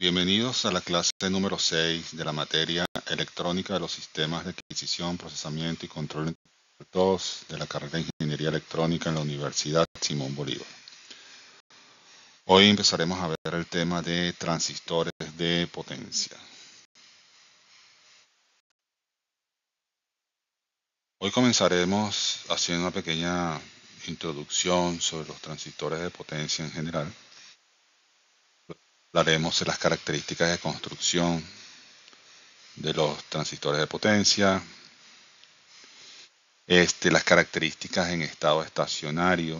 Bienvenidos a la clase número 6 de la materia electrónica de los sistemas de adquisición, procesamiento y control de de la carrera de Ingeniería Electrónica en la Universidad Simón Bolívar. Hoy empezaremos a ver el tema de transistores de potencia. Hoy comenzaremos haciendo una pequeña introducción sobre los transistores de potencia en general Hablaremos de las características de construcción de los transistores de potencia, este, las características en estado estacionario,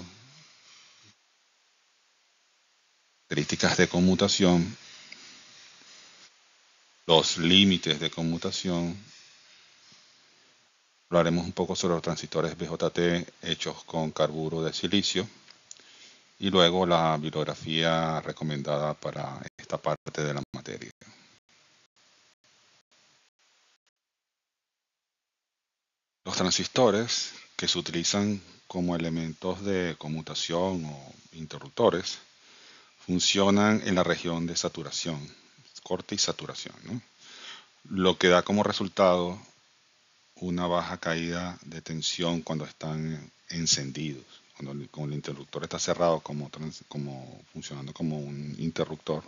características de conmutación, los límites de conmutación. Hablaremos un poco sobre los transistores BJT hechos con carburo de silicio y luego la bibliografía recomendada para esta parte de la materia. Los transistores que se utilizan como elementos de conmutación o interruptores funcionan en la región de saturación, corte y saturación, lo que da como resultado una baja caída de tensión cuando están encendidos cuando el, interruptor está cerrado, como, funcionando como un interruptor,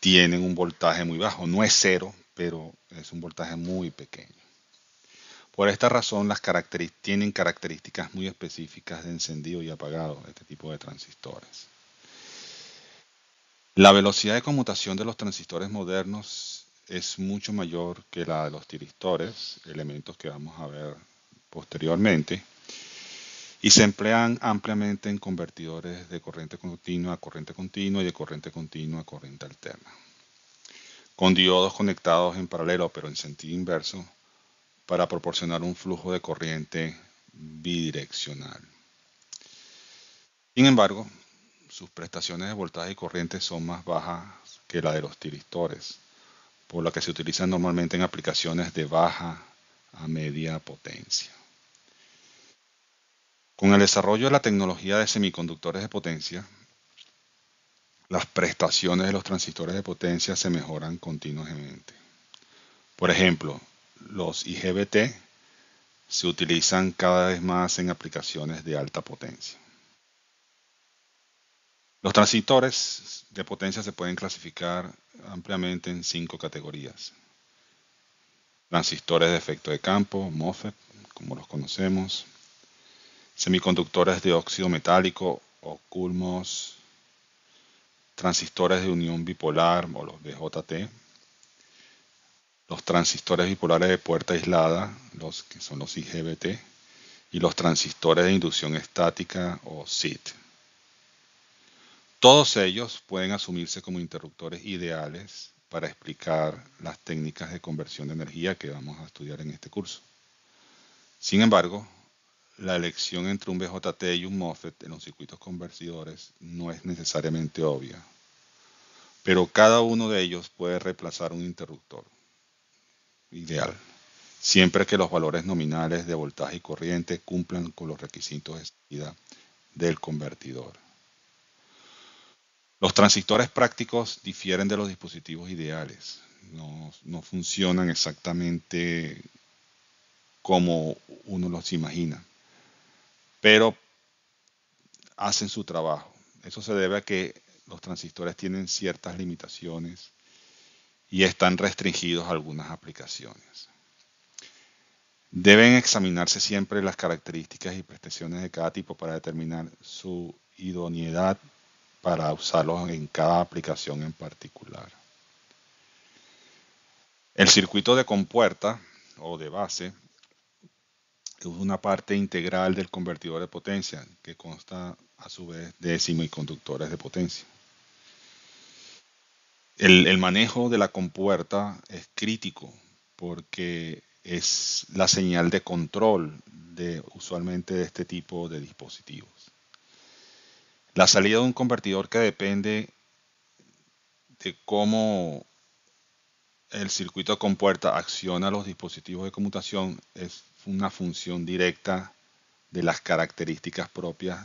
tienen un voltaje muy bajo. No es cero, pero es un voltaje muy pequeño. Por esta razón, tienen características muy específicas de encendido y apagado este tipo de transistores. La velocidad de conmutación de los transistores modernos es mucho mayor que la de los tiristores, elementos que vamos a ver posteriormente y se emplean ampliamente en convertidores de corriente continua a corriente continua y de corriente continua a corriente alterna, con diodos conectados en paralelo pero en sentido inverso para proporcionar un flujo de corriente bidireccional. Sin embargo, sus prestaciones de voltaje y corriente son más bajas que la de los tiristores, por lo que se utilizan normalmente en aplicaciones de baja a media potencia. Con el desarrollo de la tecnología de semiconductores de potencia, las prestaciones de los transistores de potencia se mejoran continuamente. Por ejemplo, los IGBT se utilizan cada vez más en aplicaciones de alta potencia. Los transistores de potencia se pueden clasificar ampliamente en cinco categorías. Transistores de efecto de campo, MOSFET, como los conocemos, semiconductores de óxido metálico o culmos, transistores de unión bipolar o los BJT, los transistores bipolares de puerta aislada, los que son los IGBT, y los transistores de inducción estática o SIT. Todos ellos pueden asumirse como interruptores ideales para explicar las técnicas de conversión de energía que vamos a estudiar en este curso. Sin embargo, la elección entre un BJT y un MOSFET en los circuitos convertidores no es necesariamente obvia, pero cada uno de ellos puede reemplazar un interruptor ideal, siempre que los valores nominales de voltaje y corriente cumplan con los requisitos de salida del convertidor. Los transistores prácticos difieren de los dispositivos ideales, no funcionan exactamente como uno los imagina pero hacen su trabajo. Eso se debe a que los transistores tienen ciertas limitaciones y están restringidos a algunas aplicaciones. Deben examinarse siempre las características y prestaciones de cada tipo para determinar su idoneidad para usarlos en cada aplicación en particular. El circuito de compuerta o de base es una parte integral del convertidor de potencia, que consta a su vez de semiconductores de potencia. El, manejo de la compuerta es crítico porque es la señal de control de usualmente de este tipo de dispositivos. La salida de un convertidor que depende de cómo el circuito de compuerta acciona los dispositivos de conmutación es una función directa de las características propias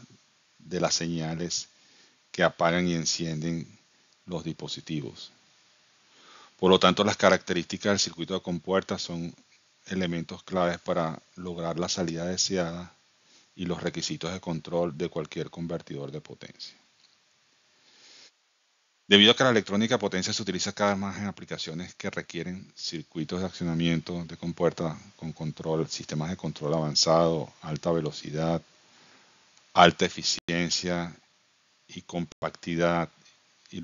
de las señales que apagan y encienden los dispositivos. Por lo tanto, las características del circuito de compuerta son elementos claves para lograr la salida deseada y los requisitos de control de cualquier convertidor de potencia. Debido a que la electrónica potencia se utiliza cada vez más en aplicaciones que requieren circuitos de accionamiento de compuerta con control, sistemas de control avanzado, alta velocidad, alta eficiencia y compactidad. Y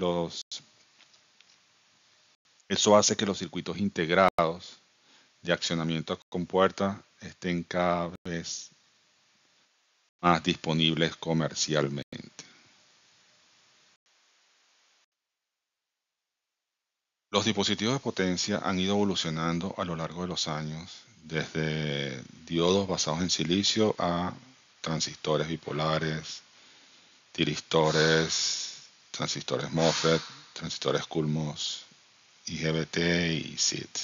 eso hace que los circuitos integrados de accionamiento a compuerta estén cada vez más disponibles comercialmente. Los dispositivos de potencia han ido evolucionando a lo largo de los años, desde diodos basados en silicio a transistores bipolares, tiristores, transistores MOSFET, transistores CULMOS, IGBT y sit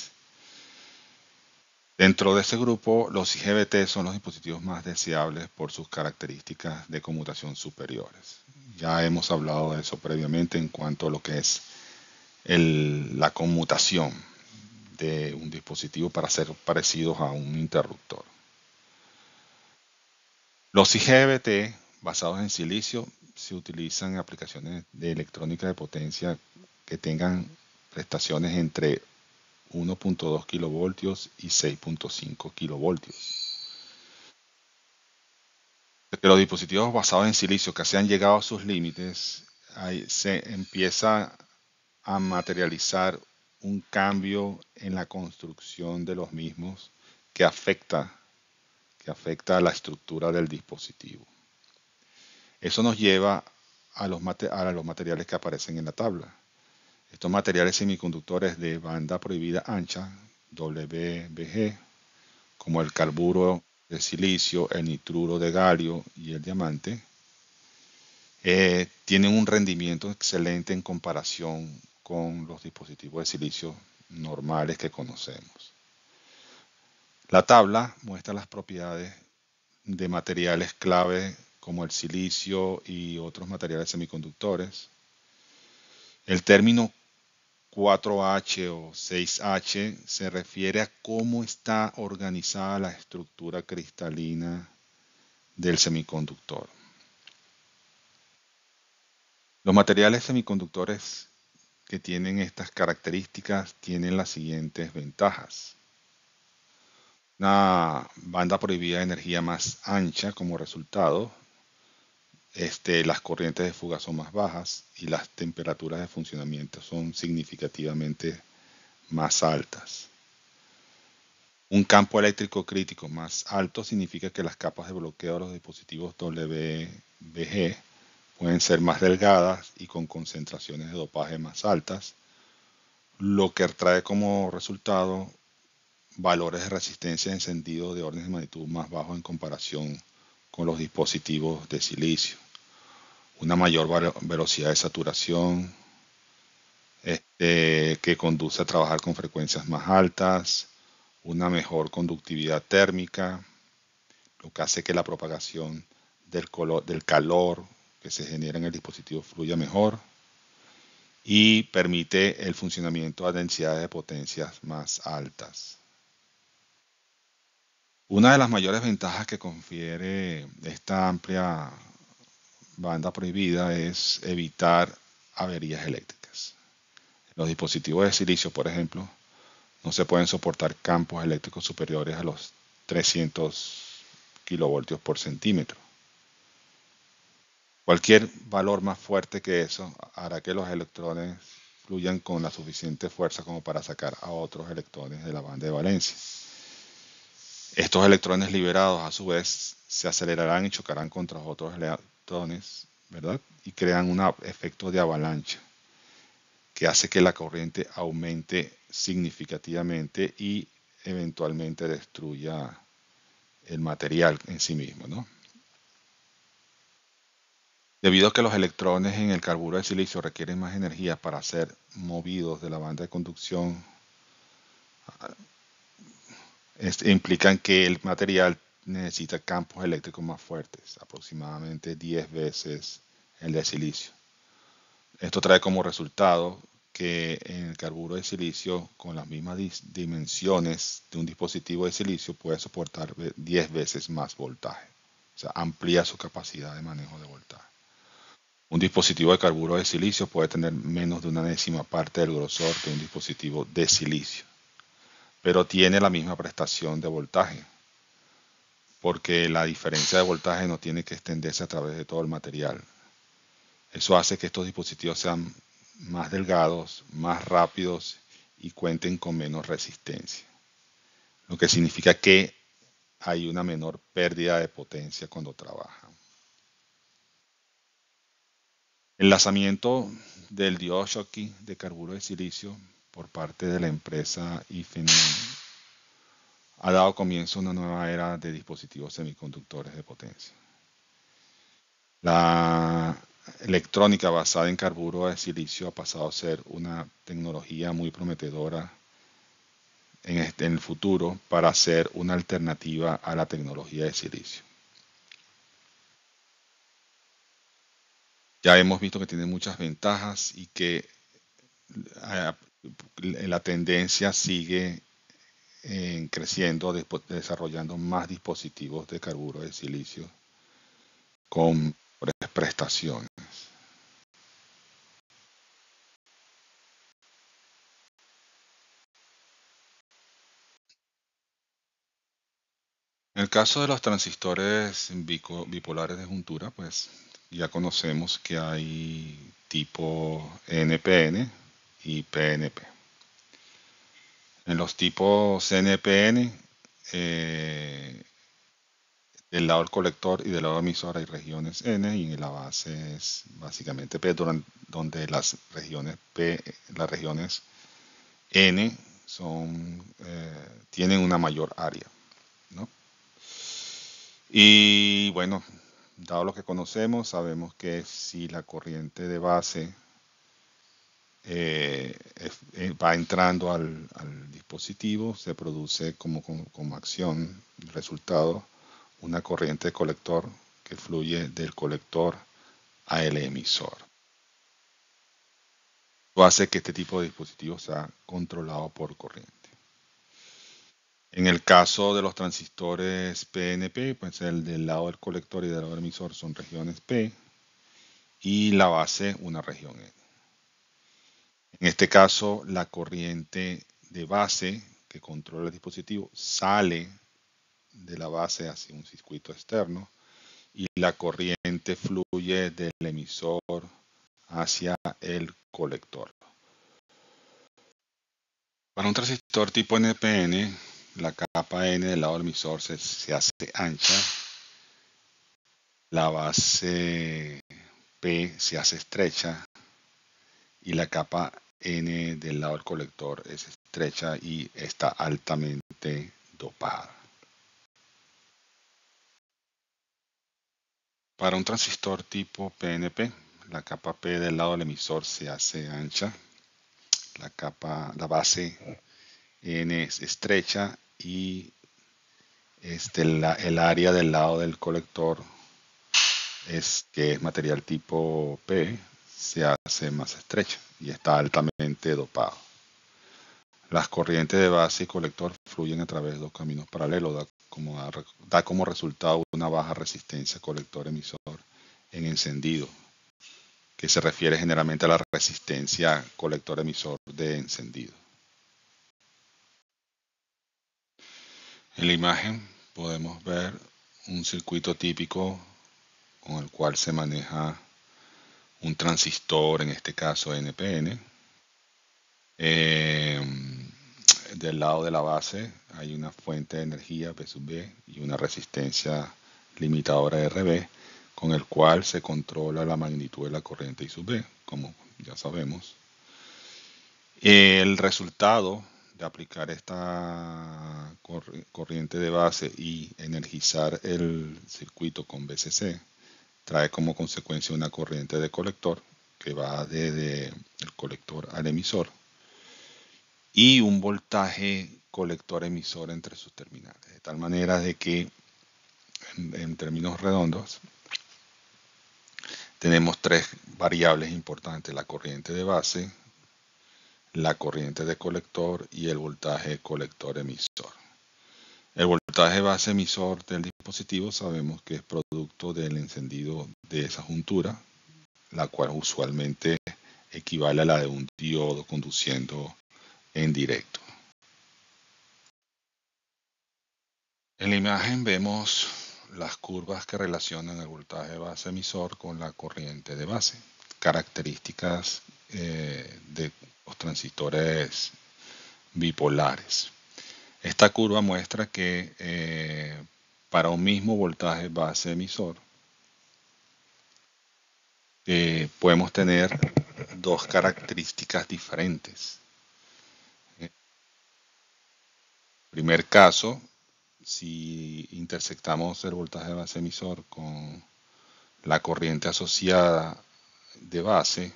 Dentro de este grupo, los IGBT son los dispositivos más deseables por sus características de conmutación superiores. Ya hemos hablado de eso previamente en cuanto a lo que es la conmutación de un dispositivo para ser parecidos a un interruptor. Los IGBT basados en silicio se utilizan en aplicaciones de electrónica de potencia que tengan prestaciones entre 1.2 kilovoltios y 6.5 kilovoltios. los dispositivos basados en silicio que se han llegado a sus límites, ahí se empieza a a materializar un cambio en la construcción de los mismos que afecta, que afecta a la estructura del dispositivo. Eso nos lleva a los, a los materiales que aparecen en la tabla. Estos materiales semiconductores de banda prohibida ancha, WBG, como el carburo de silicio, el nitruro de galio y el diamante, eh, tienen un rendimiento excelente en comparación con los dispositivos de silicio normales que conocemos. La tabla muestra las propiedades de materiales clave como el silicio y otros materiales semiconductores. El término 4H o 6H se refiere a cómo está organizada la estructura cristalina del semiconductor. Los materiales semiconductores que tienen estas características tienen las siguientes ventajas. Una banda prohibida de energía más ancha como resultado. Este, las corrientes de fuga son más bajas y las temperaturas de funcionamiento son significativamente más altas. Un campo eléctrico crítico más alto significa que las capas de bloqueo de los dispositivos WBG pueden ser más delgadas y con concentraciones de dopaje más altas, lo que trae como resultado valores de resistencia encendido de órdenes de magnitud más bajos en comparación con los dispositivos de silicio, una mayor velocidad de saturación este, que conduce a trabajar con frecuencias más altas, una mejor conductividad térmica, lo que hace que la propagación del calor se genera en el dispositivo fluya mejor y permite el funcionamiento a densidades de potencias más altas. Una de las mayores ventajas que confiere esta amplia banda prohibida es evitar averías eléctricas. Los dispositivos de silicio, por ejemplo, no se pueden soportar campos eléctricos superiores a los 300 kilovoltios por centímetro. Cualquier valor más fuerte que eso hará que los electrones fluyan con la suficiente fuerza como para sacar a otros electrones de la banda de valencia. Estos electrones liberados a su vez se acelerarán y chocarán contra otros electrones, ¿verdad? Y crean un efecto de avalancha que hace que la corriente aumente significativamente y eventualmente destruya el material en sí mismo, ¿no? Debido a que los electrones en el carburo de silicio requieren más energía para ser movidos de la banda de conducción, implican que el material necesita campos eléctricos más fuertes, aproximadamente 10 veces el de silicio. Esto trae como resultado que en el carburo de silicio con las mismas dimensiones de un dispositivo de silicio puede soportar 10 veces más voltaje. O sea, amplía su capacidad de manejo de voltaje. Un dispositivo de carburo de silicio puede tener menos de una décima parte del grosor que un dispositivo de silicio, pero tiene la misma prestación de voltaje, porque la diferencia de voltaje no tiene que extenderse a través de todo el material. Eso hace que estos dispositivos sean más delgados, más rápidos y cuenten con menos resistencia, lo que significa que hay una menor pérdida de potencia cuando trabajan. El lanzamiento del diodo de carburo de silicio por parte de la empresa IFEN ha dado comienzo a una nueva era de dispositivos semiconductores de potencia. La electrónica basada en carburo de silicio ha pasado a ser una tecnología muy prometedora en, este, el futuro para ser una alternativa a la tecnología de silicio. Ya hemos visto que tiene muchas ventajas y que eh, eh, la tendencia sigue en eh, creciendo, desarrollando más dispositivos de carburo de silicio con prestaciones. En el caso de los transistores bipolares de juntura, pues ya conocemos que hay tipo NPN y PNP. En los tipos NPN, del eh, lado del colector y del lado de la emisora hay regiones N y en la base es básicamente P, donde las regiones P, las regiones N son, eh, tienen una mayor área. Y bueno, dado lo que conocemos, sabemos que si la corriente de base eh, eh, va entrando al, dispositivo, se produce como, como, acción, resultado, una corriente de colector que fluye del colector a el emisor. Lo hace que este tipo de dispositivo sea controlado por corriente. En el caso de los transistores PNP, pues el del lado del colector y del lado del emisor son regiones P y la base una región N. E. En este caso, la corriente de base que controla el dispositivo sale de la base hacia un circuito externo y la corriente fluye del emisor hacia el colector. Para un transistor tipo NPN, la capa N del lado del emisor se, hace ancha, la base P se hace estrecha y la capa N del lado del colector es estrecha y está altamente dopada. Para un transistor tipo PNP, la capa P del lado del emisor se hace ancha, la capa, la base N es estrecha y este, el área del lado del colector es que es material tipo P, se hace más estrecha y está altamente dopado. Las corrientes de base y colector fluyen a través de dos caminos paralelos, como, da como resultado una baja resistencia colector-emisor en encendido, que se refiere generalmente a la resistencia colector-emisor de encendido. En la imagen podemos ver un circuito típico con el cual se maneja un transistor, en este caso NPN. Eh, del lado de la base hay una fuente de energía P sub B y una resistencia limitadora RB con el cual se controla la magnitud de la corriente I sub B, como ya sabemos. El resultado de aplicar esta corriente de base y energizar el circuito con VCC trae como consecuencia una corriente de colector que va desde el colector al emisor y un voltaje colector-emisor entre sus terminales. De tal manera de que, en términos redondos, tenemos tres variables importantes, la corriente de base, la corriente de colector y el voltaje colector-emisor. El voltaje base emisor del dispositivo sabemos que es producto del encendido de esa juntura, la cual usualmente equivale a la de un diodo conduciendo en directo. En la imagen vemos las curvas que relacionan el voltaje base emisor con la corriente de base, características eh, de los transistores bipolares. Esta curva muestra que eh, para un mismo voltaje base emisor eh, podemos tener dos características diferentes. primer caso, si intersectamos el voltaje base emisor con la corriente asociada de base,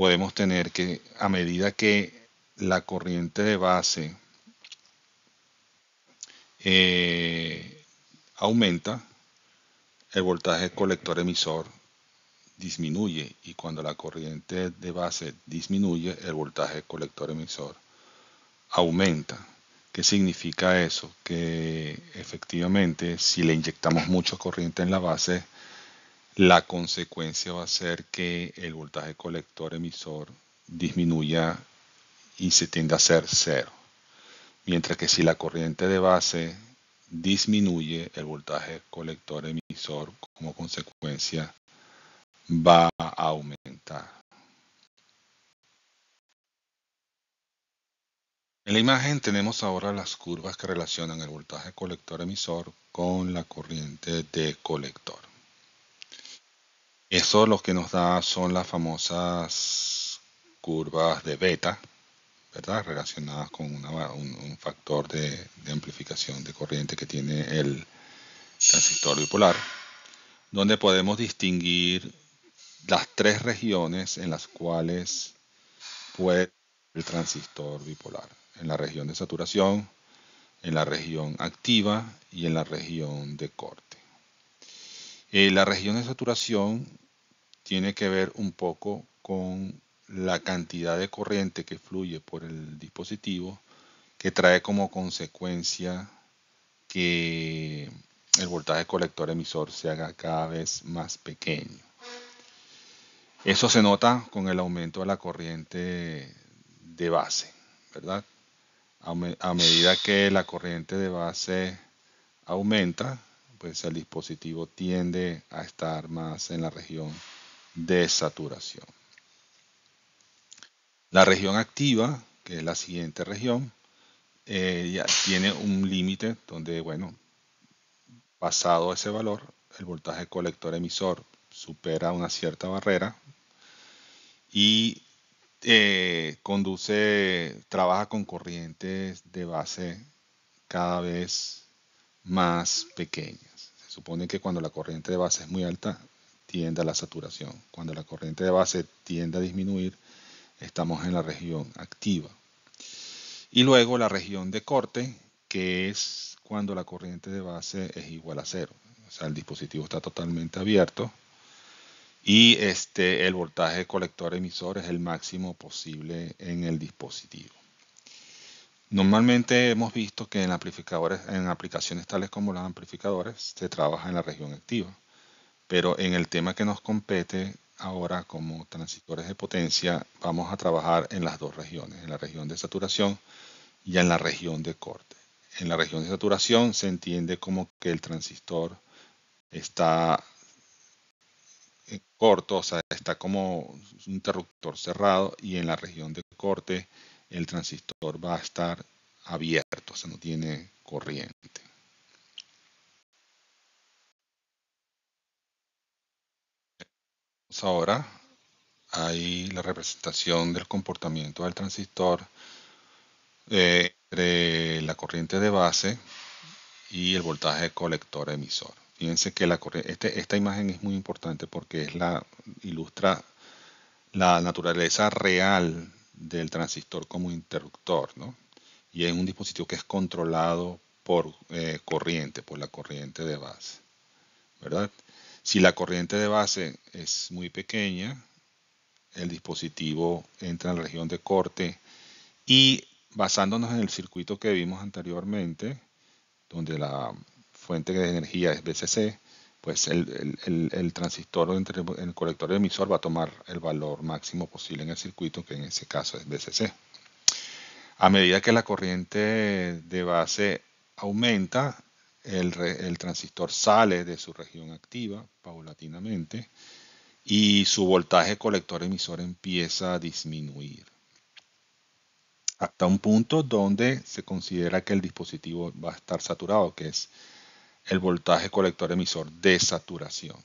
podemos tener que a medida que la corriente de base eh, aumenta, el voltaje colector-emisor disminuye y cuando la corriente de base disminuye, el voltaje colector-emisor aumenta. ¿Qué significa eso? Que efectivamente si le inyectamos mucha corriente en la base, la consecuencia va a ser que el voltaje colector emisor disminuya y se tiende a ser cero. Mientras que si la corriente de base disminuye, el voltaje colector emisor como consecuencia va a aumentar. En la imagen tenemos ahora las curvas que relacionan el voltaje colector emisor con la corriente de colector. Eso lo que nos da son las famosas curvas de beta, ¿verdad? Relacionadas con un, factor de, de, amplificación de corriente que tiene el transistor bipolar, donde podemos distinguir las tres regiones en las cuales puede el transistor bipolar. En la región de saturación, en la región activa y en la región de corte. Eh, la región de saturación tiene que ver un poco con la cantidad de corriente que fluye por el dispositivo que trae como consecuencia que el voltaje colector emisor se haga cada vez más pequeño. Eso se nota con el aumento de la corriente de base, ¿verdad? a medida que la corriente de base aumenta, pues el dispositivo tiende a estar más en la región de saturación. La región activa, que es la siguiente región, eh, ya tiene un límite donde, bueno, pasado ese valor, el voltaje colector-emisor supera una cierta barrera y eh, conduce, trabaja con corrientes de base cada vez más pequeñas supone que cuando la corriente de base es muy alta, tiende a la saturación. Cuando la corriente de base tiende a disminuir, estamos en la región activa. Y luego la región de corte, que es cuando la corriente de base es igual a cero. O sea, el dispositivo está totalmente abierto y este, el voltaje colector-emisor es el máximo posible en el dispositivo. Normalmente hemos visto que en, amplificadores, en aplicaciones tales como los amplificadores se trabaja en la región activa, pero en el tema que nos compete ahora como transistores de potencia vamos a trabajar en las dos regiones, en la región de saturación y en la región de corte. En la región de saturación se entiende como que el transistor está eh, corto, o sea, está como un interruptor cerrado y en la región de corte el transistor va a estar abierto, o sea, no tiene corriente. Ahora hay la representación del comportamiento del transistor eh, entre la corriente de base y el voltaje colector-emisor. Fíjense que la este, esta imagen es muy importante porque ilustra la naturaleza real del transistor como interruptor, ¿no? Y es un dispositivo que es controlado por eh, corriente, por la corriente de base, ¿verdad? Si la corriente de base es muy pequeña, el dispositivo entra en la región de corte y basándonos en el circuito que vimos anteriormente, donde la fuente de energía es BCC, pues el, transistor entre el colector y emisor va a tomar el valor máximo posible en el circuito, que en ese caso es BCC A medida que la corriente de base aumenta, el, el transistor sale de su región activa paulatinamente y su voltaje colector-emisor empieza a disminuir hasta un punto donde se considera que el dispositivo va a estar saturado, que es el voltaje colector emisor de saturación.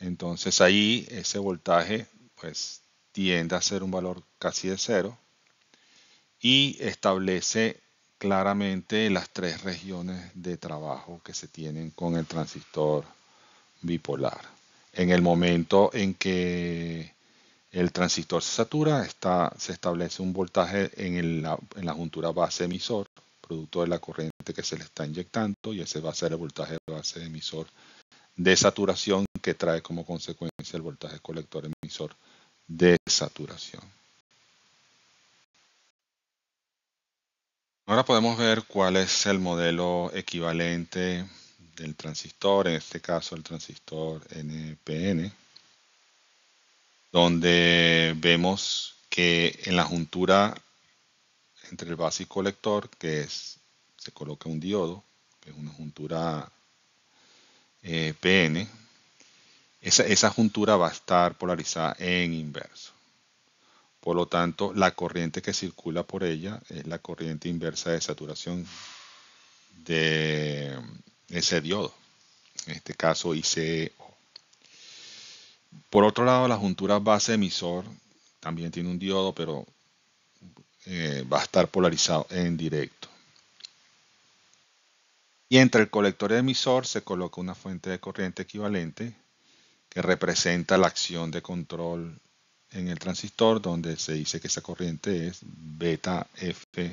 Entonces ahí ese voltaje pues tiende a ser un valor casi de cero y establece claramente las tres regiones de trabajo que se tienen con el transistor bipolar. En el momento en que el transistor se satura, se establece un voltaje en la juntura base emisor producto de la corriente que se le está inyectando y ese va a ser el voltaje de base emisor de saturación que trae como consecuencia el voltaje colector emisor de saturación. Ahora podemos ver cuál es el modelo equivalente del transistor, en este caso el transistor NPN, donde vemos que en la juntura entre el base y colector, que es, se coloca un diodo, que es una juntura eh, PN. Esa, esa juntura va a estar polarizada en inverso. Por lo tanto, la corriente que circula por ella es la corriente inversa de saturación de ese diodo. En este caso, ICO. E por otro lado, la juntura base emisor también tiene un diodo, pero eh, va a estar polarizado en directo. Y entre el colector y el emisor se coloca una fuente de corriente equivalente que representa la acción de control en el transistor, donde se dice que esa corriente es beta F,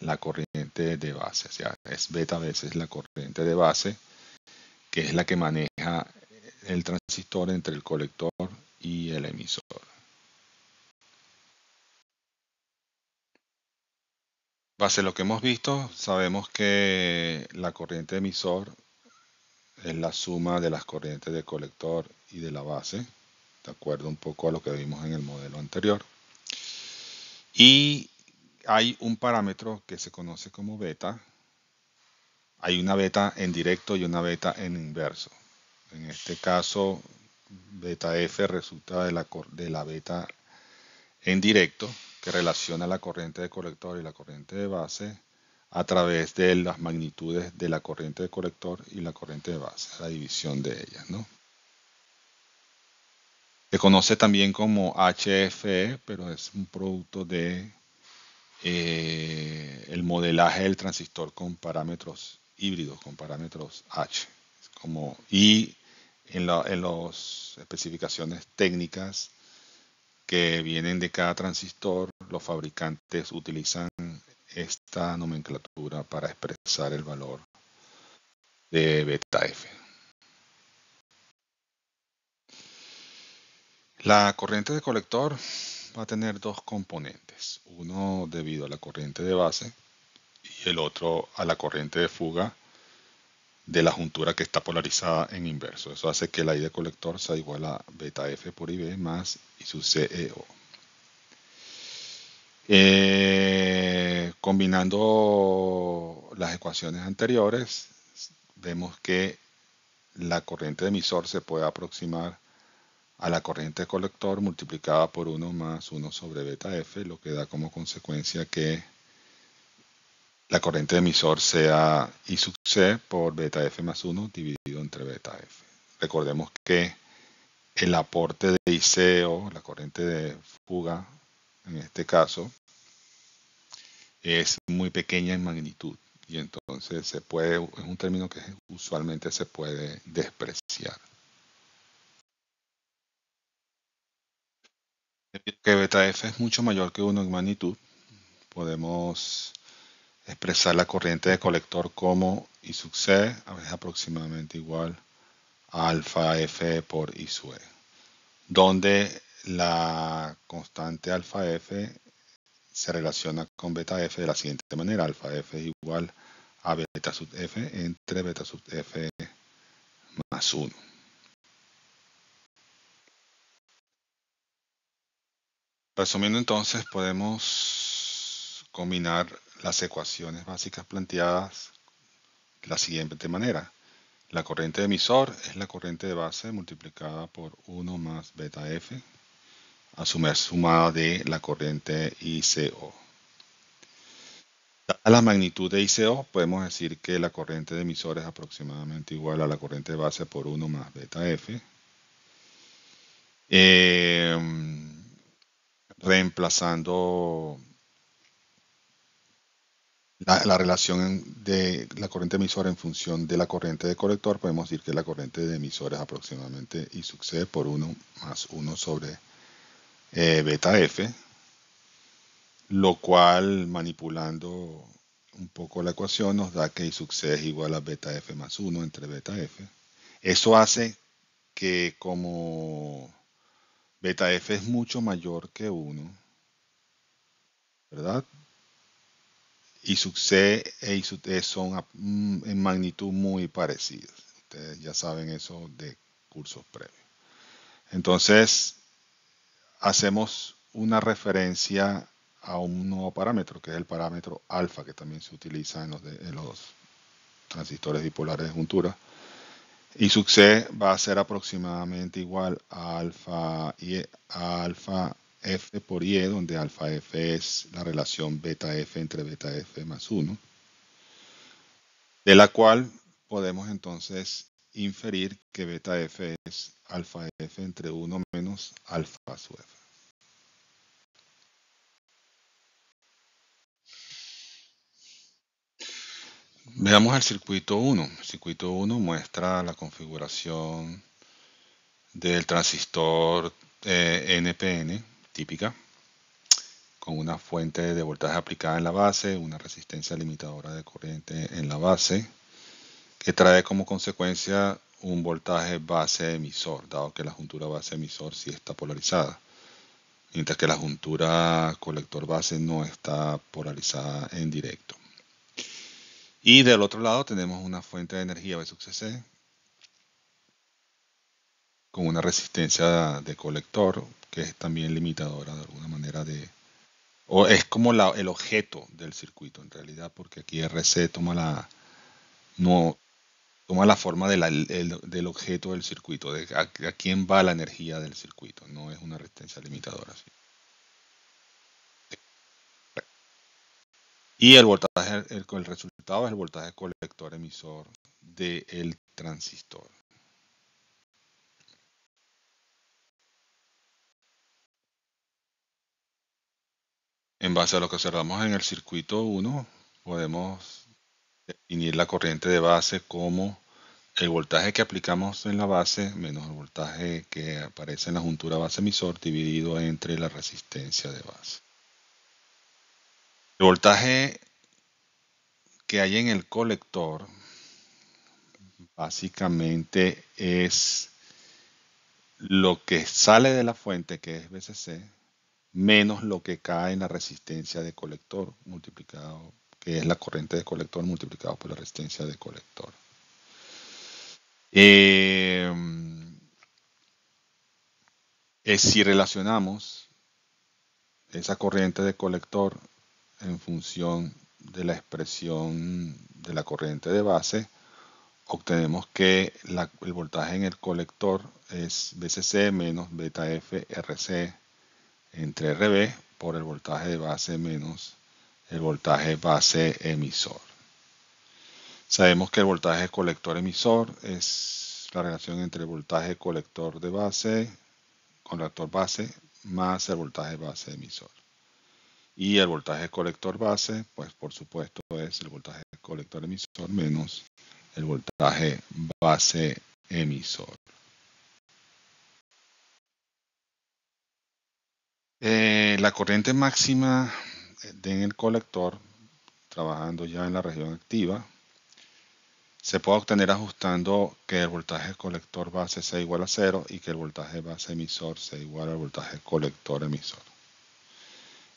la corriente de base. O sea, es beta veces la corriente de base, que es la que maneja el transistor entre el colector y el emisor. Base a lo que hemos visto, sabemos que la corriente emisor es la suma de las corrientes de colector y de la base, de acuerdo un poco a lo que vimos en el modelo anterior. Y hay un parámetro que se conoce como beta. Hay una beta en directo y una beta en inverso. En este caso, beta F resulta de la, de la beta en directo que relaciona la corriente de corrector y la corriente de base a través de las magnitudes de la corriente de corrector y la corriente de base, la división de ellas. ¿no? Se conoce también como HFE, pero es un producto de eh, el modelaje del transistor con parámetros híbridos, con parámetros H. Como, y en, en las especificaciones técnicas que vienen de cada transistor, los fabricantes utilizan esta nomenclatura para expresar el valor de beta F. La corriente de colector va a tener dos componentes, uno debido a la corriente de base y el otro a la corriente de fuga de la juntura que está polarizada en inverso. Eso hace que la I de colector sea igual a beta F por IB más I sub CEO. Eh, combinando las ecuaciones anteriores, vemos que la corriente de emisor se puede aproximar a la corriente de colector multiplicada por 1 más 1 sobre beta F, lo que da como consecuencia que la corriente de emisor sea I sub C por beta F más 1 dividido entre beta F. Recordemos que el aporte de o la corriente de fuga en este caso, es muy pequeña en magnitud y entonces se puede, es un término que usualmente se puede despreciar. que beta f es mucho mayor que 1 en magnitud, podemos expresar la corriente de colector como I sub C es aproximadamente igual a alfa F por I sub E, donde la constante alfa F se relaciona con beta F de la siguiente manera. Alfa F es igual a beta sub F entre beta sub F más 1. Resumiendo entonces, podemos combinar las ecuaciones básicas planteadas de la siguiente manera. La corriente de emisor es la corriente de base multiplicada por 1 más beta F, a su sumada de la corriente ICO. A la magnitud de ICO, podemos decir que la corriente de emisor es aproximadamente igual a la corriente de base por 1 más beta F. Eh, reemplazando la, relación de la corriente emisora en función de la corriente de corrector, podemos decir que la corriente de emisora es aproximadamente I sub por 1 más 1 sobre eh, beta F, lo cual manipulando un poco la ecuación nos da que I sub es igual a beta F más 1 entre beta F. Eso hace que como beta F es mucho mayor que 1, ¿verdad? y su C e I sub son mm, en magnitud muy parecidas. Ustedes ya saben eso de cursos previos. Entonces, hacemos una referencia a un nuevo parámetro, que es el parámetro alfa, que también se utiliza en los, transistores bipolares de juntura. y su C va a ser aproximadamente igual a alfa y alfa F por Y, donde alfa F es la relación beta F entre beta F más 1, de la cual podemos entonces inferir que beta F es alfa F entre 1 menos alfa su F. Veamos el circuito 1. El circuito 1 muestra la configuración del transistor NPN eh, típica, con una fuente de voltaje aplicada en la base, una resistencia limitadora de corriente en la base, que trae como consecuencia un voltaje base emisor, dado que la juntura base emisor sí está polarizada, mientras que la juntura colector base no está polarizada en directo. Y del otro lado tenemos una fuente de energía B con una resistencia de colector es también limitadora de alguna manera de... O es como el objeto del circuito en realidad, porque aquí RC toma la, no, toma la forma del objeto del circuito, de a, quién va la energía del circuito, no es una resistencia limitadora. Y el voltaje, el, resultado es el voltaje colector emisor del transistor. en base a lo que observamos en el circuito 1, podemos definir la corriente de base como el voltaje que aplicamos en la base menos el voltaje que aparece en la juntura base-emisor dividido entre la resistencia de base. El voltaje que hay en el colector básicamente es lo que sale de la fuente, que es VCC, menos lo que cae en la resistencia de colector multiplicado, que es la corriente de colector multiplicado por la resistencia de colector. Em, si relacionamos esa corriente de colector en función de la expresión de la corriente de base, obtenemos que el voltaje en el colector es BCC menos beta F RC entre RB por el voltaje de base menos el voltaje base emisor. Sabemos que el voltaje colector-emisor es la relación entre el voltaje colector de base, con conductor base, más el voltaje base emisor. Y el voltaje colector base, pues por supuesto es el voltaje colector emisor menos el voltaje base emisor. Eh, la corriente máxima en el colector, trabajando ya en la región activa, se puede obtener ajustando que el voltaje colector base sea igual a cero y que el voltaje base emisor sea igual al voltaje colector emisor.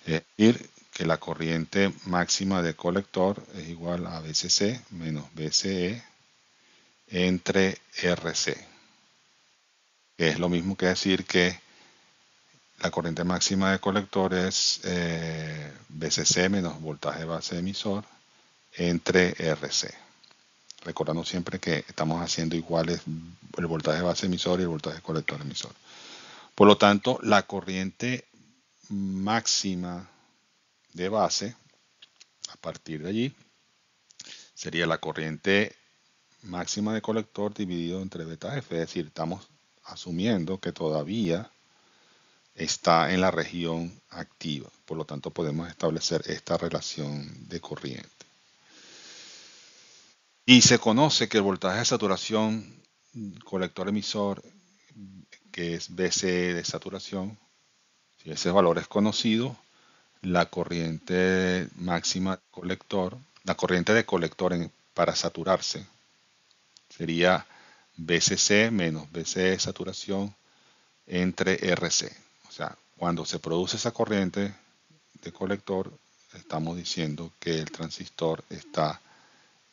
Es decir, que la corriente máxima de colector es igual a BCC menos BCE entre RC. es lo mismo que decir que la corriente máxima de colector es eh, VCC menos voltaje base emisor entre RC. Recordando siempre que estamos haciendo iguales el voltaje base emisor y el voltaje colector emisor. Por lo tanto, la corriente máxima de base, a partir de allí, sería la corriente máxima de colector dividido entre beta F. Es decir, estamos asumiendo que todavía está en la región activa. Por lo tanto, podemos establecer esta relación de corriente. Y se conoce que el voltaje de saturación colector-emisor, que es BCE de saturación, si ese valor es conocido, la corriente máxima colector, la corriente de colector para saturarse sería BCC menos BCE de saturación entre RC. O sea, cuando se produce esa corriente de colector, estamos diciendo que el transistor está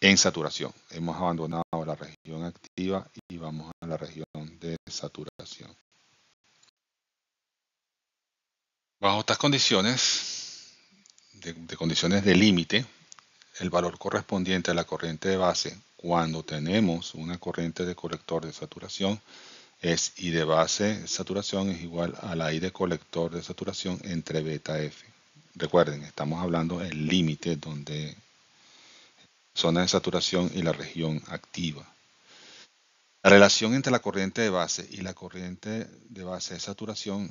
en saturación. Hemos abandonado la región activa y vamos a la región de saturación. Bajo estas condiciones, de, condiciones de límite, el valor correspondiente a la corriente de base, cuando tenemos una corriente de colector de saturación, es I de base saturación es igual a la I de colector de saturación entre beta F. Recuerden, estamos hablando del límite donde zona de saturación y la región activa. La relación entre la corriente de base y la corriente de base de saturación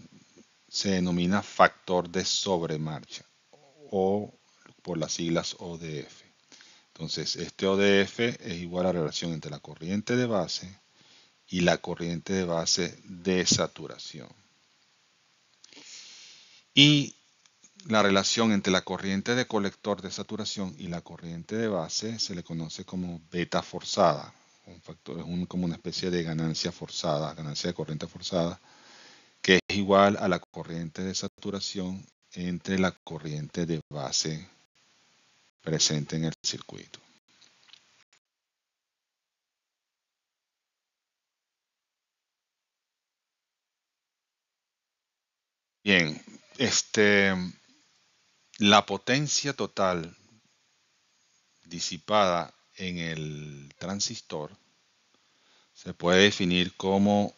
se denomina factor de sobremarcha o por las siglas ODF. Entonces, este ODF es igual a la relación entre la corriente de base y la corriente de base de saturación. Y la relación entre la corriente de colector de saturación y la corriente de base se le conoce como beta forzada. Un factor, es como una especie de ganancia forzada, ganancia de corriente forzada, que es igual a la corriente de saturación entre la corriente de base presente en el circuito. Este, la potencia total disipada en el transistor se puede definir como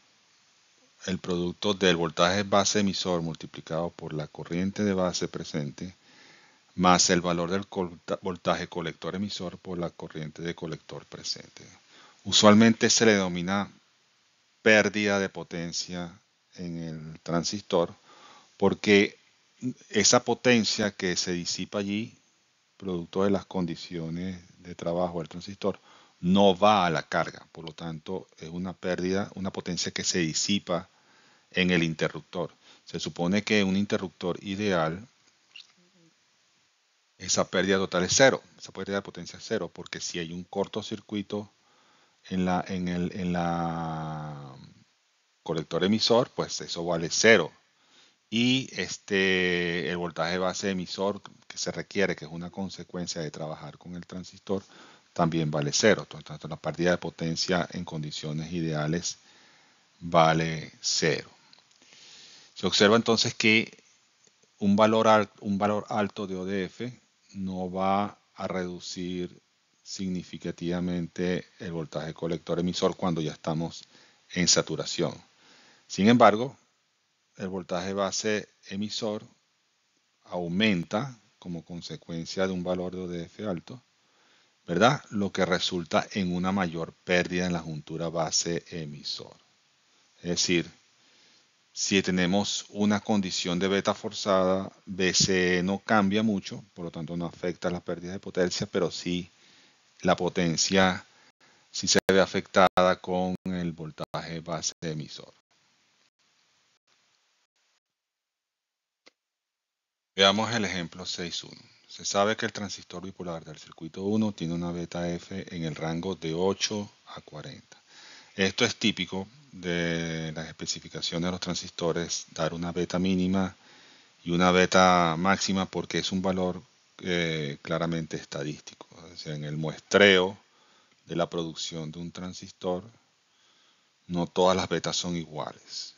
el producto del voltaje base emisor multiplicado por la corriente de base presente más el valor del voltaje colector emisor por la corriente de colector presente. Usualmente se le denomina pérdida de potencia en el transistor porque esa potencia que se disipa allí, producto de las condiciones de trabajo del transistor, no va a la carga. Por lo tanto, es una pérdida, una potencia que se disipa en el interruptor. Se supone que un interruptor ideal, esa pérdida total es cero, esa pérdida de potencia es cero, porque si hay un cortocircuito en el, en la colector emisor, pues eso vale cero y este, el voltaje base emisor que se requiere, que es una consecuencia de trabajar con el transistor, también vale cero. Entonces, la partida de potencia en condiciones ideales vale cero. Se observa entonces que un valor, un valor alto de ODF no va a reducir significativamente el voltaje colector-emisor cuando ya estamos en saturación. Sin embargo, el voltaje base emisor aumenta como consecuencia de un valor de ODF alto, ¿verdad? Lo que resulta en una mayor pérdida en la juntura base emisor. Es decir, si tenemos una condición de beta forzada, BCE no cambia mucho, por lo tanto no afecta las pérdidas de potencia, pero sí la potencia se ve afectada con el voltaje base emisor. Veamos el ejemplo 6.1. Se sabe que el transistor bipolar del circuito 1 tiene una beta F en el rango de 8 a 40. Esto es típico de las especificaciones de los transistores, dar una beta mínima y una beta máxima porque es un valor eh, claramente estadístico. en el muestreo de la producción de un transistor, no todas las betas son iguales.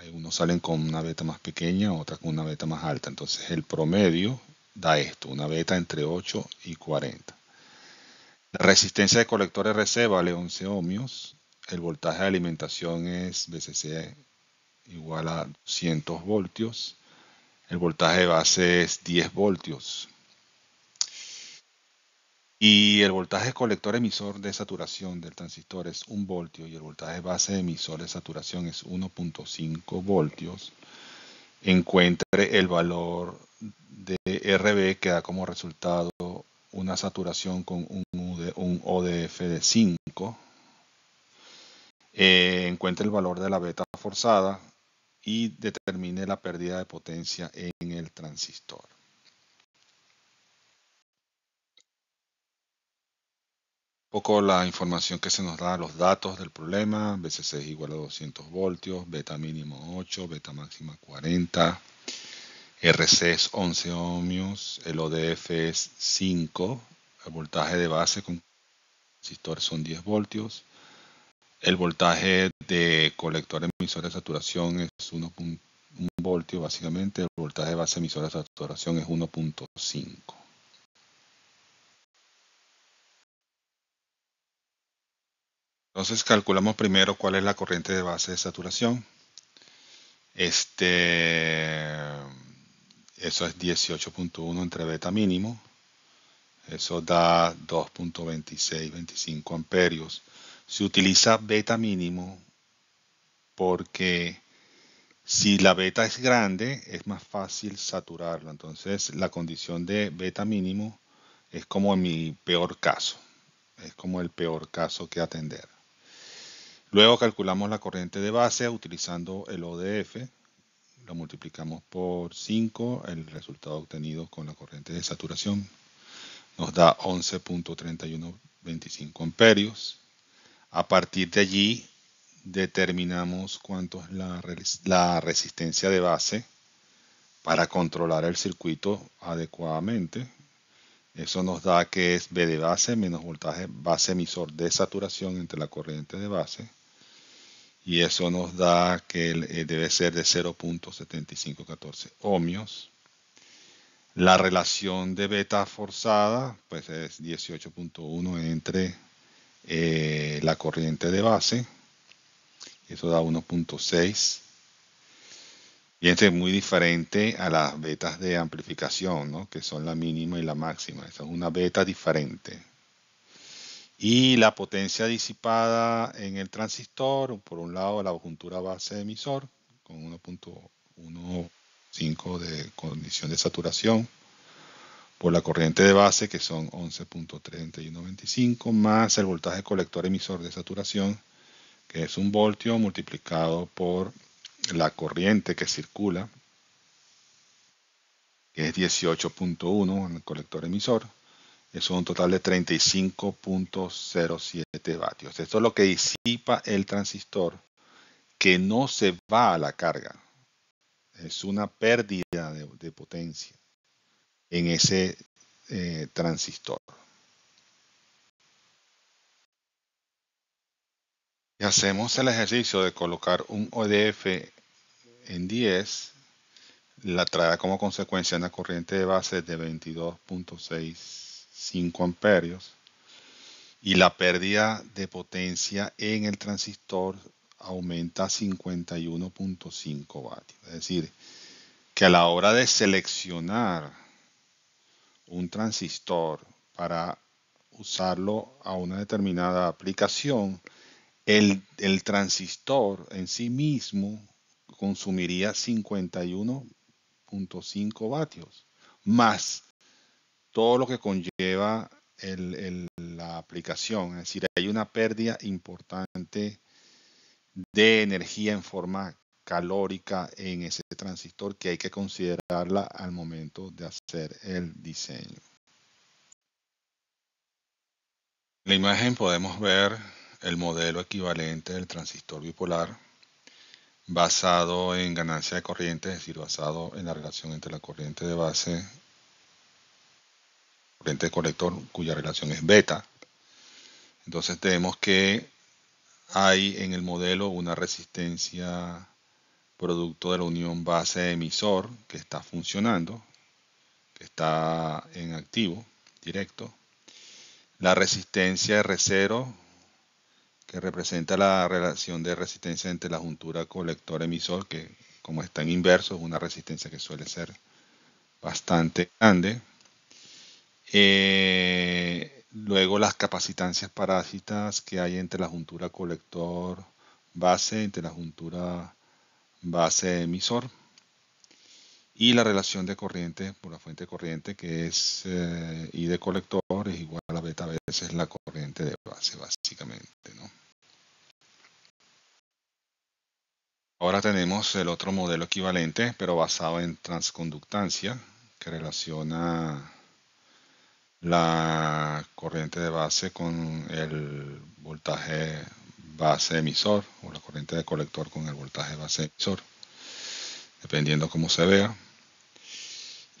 Algunos salen con una beta más pequeña, otras con una beta más alta. Entonces el promedio da esto, una beta entre 8 y 40. La resistencia de colectores RC vale 11 ohmios. El voltaje de alimentación es VCC igual a 200 voltios. El voltaje de base es 10 voltios. Y el voltaje colector emisor de saturación del transistor es 1 voltio y el voltaje base emisor de saturación es 1.5 voltios. Encuentre el valor de RB que da como resultado una saturación con un, ODF de 5. Eh, encuentre el valor de la beta forzada y determine la pérdida de potencia en el transistor. Un poco la información que se nos da, los datos del problema, BCC es igual a 200 voltios, beta mínimo 8, beta máxima 40, RC es 11 ohmios, el ODF es 5, el voltaje de base con transistor son 10 voltios, el voltaje de colector emisor de saturación es 1.1 voltio básicamente, el voltaje de base emisor de saturación es 1.5. Entonces calculamos primero cuál es la corriente de base de saturación. Este, eso es 18.1 entre beta mínimo. Eso da 2.26 25 amperios. Se utiliza beta mínimo porque si la beta es grande es más fácil saturarlo. Entonces la condición de beta mínimo es como mi peor caso. Es como el peor caso que atender. Luego calculamos la corriente de base utilizando el ODF, lo multiplicamos por 5, el resultado obtenido con la corriente de saturación nos da 11.3125 amperios. A partir de allí determinamos cuánto es la, resistencia de base para controlar el circuito adecuadamente. Eso nos da que es B de base menos voltaje base emisor de saturación entre la corriente de base y eso nos da que eh, debe ser de 0.7514 ohmios. La relación de beta forzada pues es 18.1 entre eh, la corriente de base, eso da 1.6. Y este es muy diferente a las betas de amplificación, que son la mínima y la máxima. Esa es una beta diferente y la potencia disipada en el transistor, por un lado la juntura base emisor con 1.15 de condición de saturación, por la corriente de base que son 11.3125 más el voltaje colector emisor de saturación que es un voltio multiplicado por la corriente que circula que es 18.1 en el colector emisor es un total de 35.07 vatios. Esto es lo que disipa el transistor que no se va a la carga. Es una pérdida de, potencia en ese eh, transistor. hacemos el ejercicio de colocar un ODF en 10, la trae como consecuencia una corriente de base de 22.6 5 amperios y la pérdida de potencia en el transistor aumenta 51.5 vatios. Es decir, que a la hora de seleccionar un transistor para usarlo a una determinada aplicación, el, el transistor en sí mismo consumiría 51.5 vatios, más todo lo que conlleva la aplicación. Es decir, hay una pérdida importante de energía en forma calórica en ese transistor que hay que considerarla al momento de hacer el diseño. En la imagen podemos ver el modelo equivalente del transistor bipolar basado en ganancia de corriente, es decir, basado en la relación entre la corriente de base corriente colector cuya relación es beta. Entonces tenemos que hay en el modelo una resistencia producto de la unión base-emisor que está funcionando, que está en activo, directo. La resistencia R0, que representa la relación de resistencia entre la juntura colector-emisor, que como está en inverso, es una resistencia que suele ser bastante grande. Eh, luego las capacitancias parásitas que hay entre la juntura colector base, entre la juntura base emisor y la relación de corriente por la fuente de corriente que es eh, I de colector es igual a beta veces la corriente de base básicamente. Ahora tenemos el otro modelo equivalente pero basado en transconductancia que relaciona la corriente de base con el voltaje base emisor o la corriente de colector con el voltaje base emisor, dependiendo cómo se vea.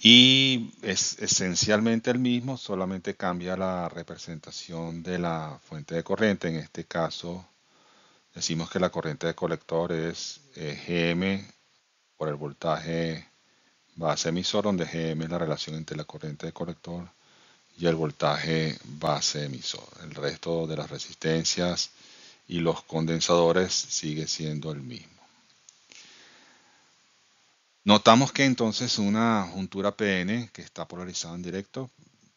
Y es esencialmente el mismo, solamente cambia la representación de la fuente de corriente. En este caso, decimos que la corriente de colector es e GM por el voltaje base emisor, donde e GM es la relación entre la corriente de colector y el voltaje base emisor. El resto de las resistencias y los condensadores sigue siendo el mismo. Notamos que entonces una juntura PN que está polarizada en directo,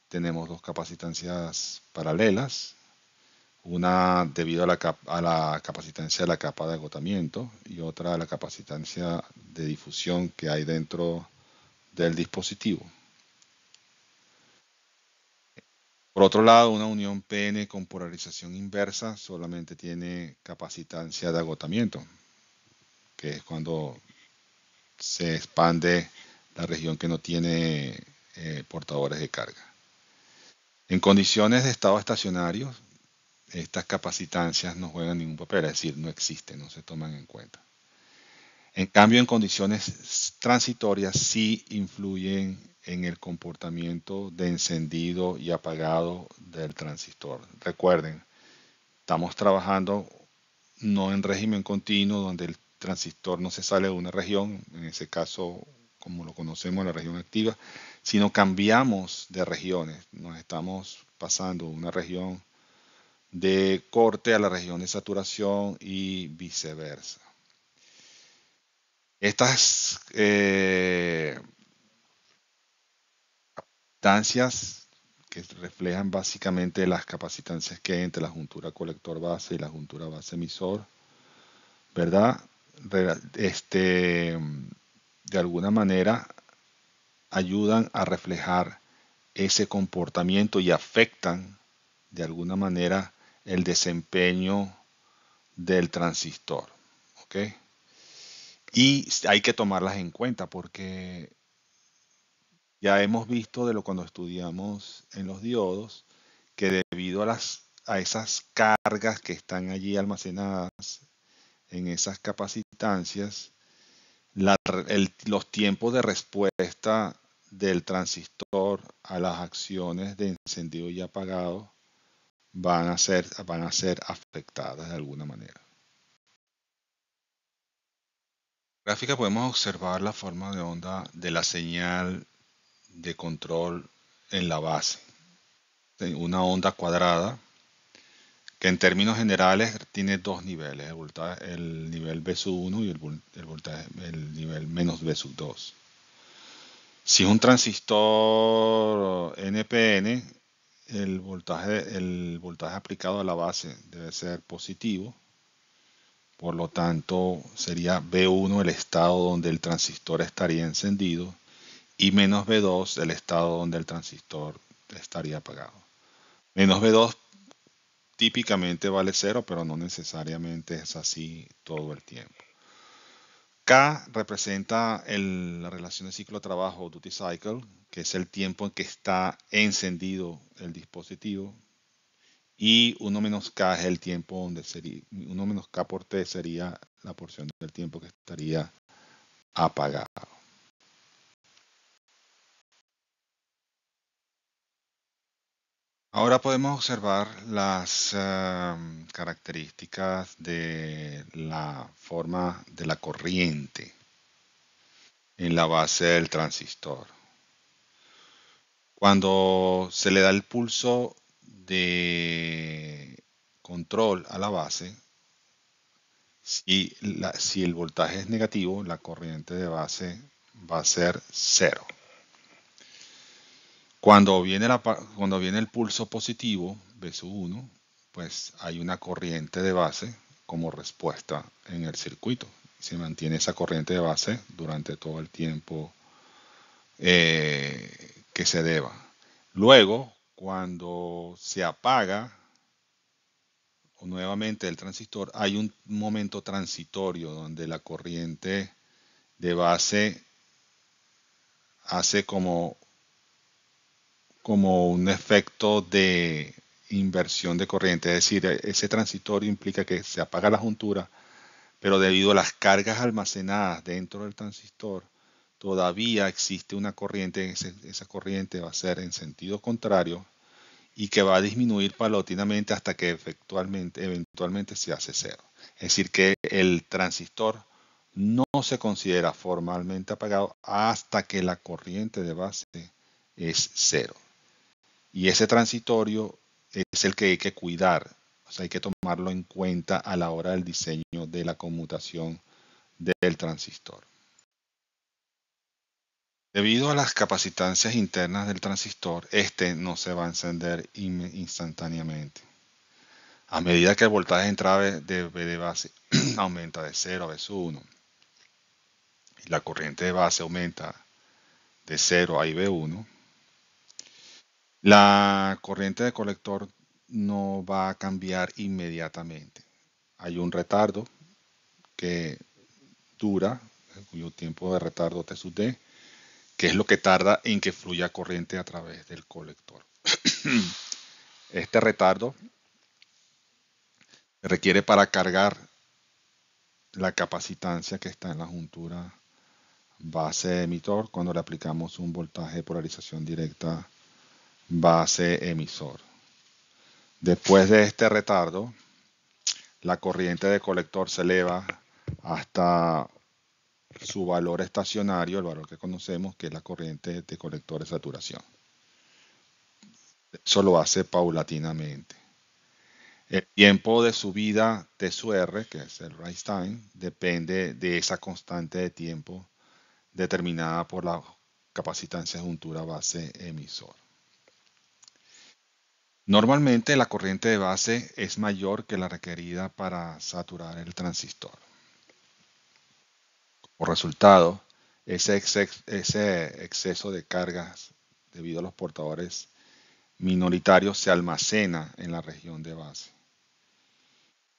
tenemos dos capacitancias paralelas, una debido a la, a la, capacitancia de la capa de agotamiento y otra a la capacitancia de difusión que hay dentro del dispositivo. Por otro lado, una unión PN con polarización inversa solamente tiene capacitancia de agotamiento, que es cuando se expande la región que no tiene eh, portadores de carga. En condiciones de estado estacionario, estas capacitancias no juegan ningún papel, es decir, no existen, no se toman en cuenta. En cambio, en condiciones transitorias sí influyen en el comportamiento de encendido y apagado del transistor. Recuerden, estamos trabajando no en régimen continuo donde el transistor no se sale de una región, en ese caso como lo conocemos la región activa, sino cambiamos de regiones, nos estamos pasando de una región de corte a la región de saturación y viceversa estas eh, capacitancias que reflejan básicamente las capacitancias que hay entre la juntura colector base y la juntura base emisor, ¿verdad? Este, de alguna manera ayudan a reflejar ese comportamiento y afectan de alguna manera el desempeño del transistor. ¿ok?, y hay que tomarlas en cuenta porque ya hemos visto de lo cuando estudiamos en los diodos que debido a, las, a esas cargas que están allí almacenadas en esas capacitancias, los tiempos de respuesta del transistor a las acciones de encendido y apagado van a ser, van a ser afectadas de alguna manera. gráfica podemos observar la forma de onda de la señal de control en la base. Una onda cuadrada que en términos generales tiene dos niveles, el, el nivel B1 y el, nivel menos B2. Si es un transistor NPN, el voltaje, el voltaje aplicado a la base debe ser positivo por lo tanto, sería B1 el estado donde el transistor estaría encendido y menos B2 el estado donde el transistor estaría apagado. Menos B2 típicamente vale cero, pero no necesariamente es así todo el tiempo. K representa la relación de ciclo de trabajo, duty cycle, que es el tiempo en que está encendido el dispositivo y 1 menos k es el tiempo donde sería, 1 menos k por t sería la porción del tiempo que estaría apagado. Ahora podemos observar las eh, características de la forma de la corriente en la base del transistor. Cuando se le da el pulso de control a la base, si, el voltaje es negativo, la corriente de base va a ser cero. Cuando viene, la, cuando viene el pulso positivo, B1, pues hay una corriente de base como respuesta en el circuito. Se mantiene esa corriente de base durante todo el tiempo eh, que se deba. Luego, cuando se apaga nuevamente el transistor, hay un momento transitorio donde la corriente de base hace como, como un efecto de inversión de corriente. Es decir, ese transitorio implica que se apaga la juntura, pero debido a las cargas almacenadas dentro del transistor, todavía existe una corriente, esa corriente va a ser en sentido contrario y que va a disminuir paulatinamente hasta que eventualmente, eventualmente se hace cero. Es decir, que el transistor no se considera formalmente apagado hasta que la corriente de base es cero. Y ese transitorio es el que hay que cuidar, o sea, hay que tomarlo en cuenta a la hora del diseño de la conmutación del transistor. Debido a las capacitancias internas del transistor, este no se va a encender instantáneamente. A medida que el voltaje de entrada de B de base aumenta de 0 a B1 y la corriente de base aumenta de 0 a IB1, la corriente de colector no va a cambiar inmediatamente. Hay un retardo que dura, cuyo tiempo de retardo TSD que es lo que tarda en que fluya corriente a través del colector. este retardo requiere para cargar la capacitancia que está en la juntura base emitor cuando le aplicamos un voltaje de polarización directa base emisor. Después de este retardo, la corriente de colector se eleva hasta su valor estacionario, el valor que conocemos, que es la corriente de colector de saturación. Eso lo hace paulatinamente. El tiempo de subida R, que es el rise time, depende de esa constante de tiempo determinada por la capacitancia de juntura base emisor. Normalmente la corriente de base es mayor que la requerida para saturar el transistor resultado, ese, ese exceso de cargas debido a los portadores minoritarios se almacena en la región de base.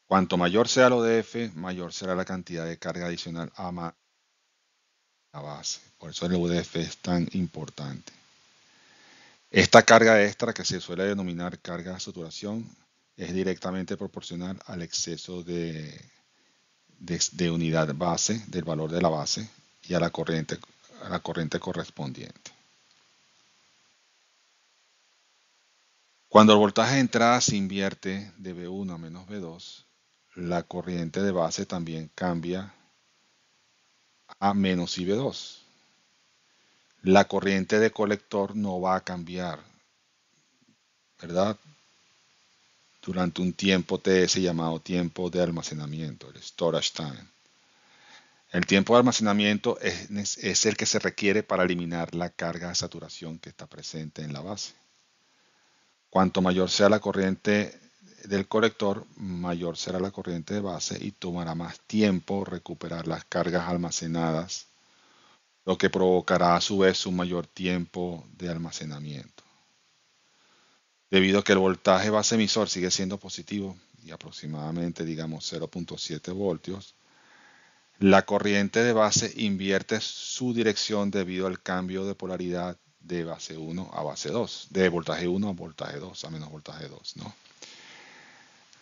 Cuanto mayor sea el ODF, mayor será la cantidad de carga adicional a la base. Por eso el ODF es tan importante. Esta carga extra, que se suele denominar carga de saturación, es directamente proporcional al exceso de de, unidad base del valor de la base y a la corriente, a la corriente correspondiente. Cuando el voltaje de entrada se invierte de V1 a menos V2, la corriente de base también cambia a menos IV2. La corriente de colector no va a cambiar, ¿verdad? durante un tiempo TS llamado tiempo de almacenamiento, el storage time. El tiempo de almacenamiento es, el que se requiere para eliminar la carga de saturación que está presente en la base. Cuanto mayor sea la corriente del colector, mayor será la corriente de base y tomará más tiempo recuperar las cargas almacenadas, lo que provocará a su vez un mayor tiempo de almacenamiento debido a que el voltaje base emisor sigue siendo positivo y aproximadamente digamos 0.7 voltios, la corriente de base invierte su dirección debido al cambio de polaridad de base 1 a base 2, de voltaje 1 a voltaje 2, a menos voltaje 2.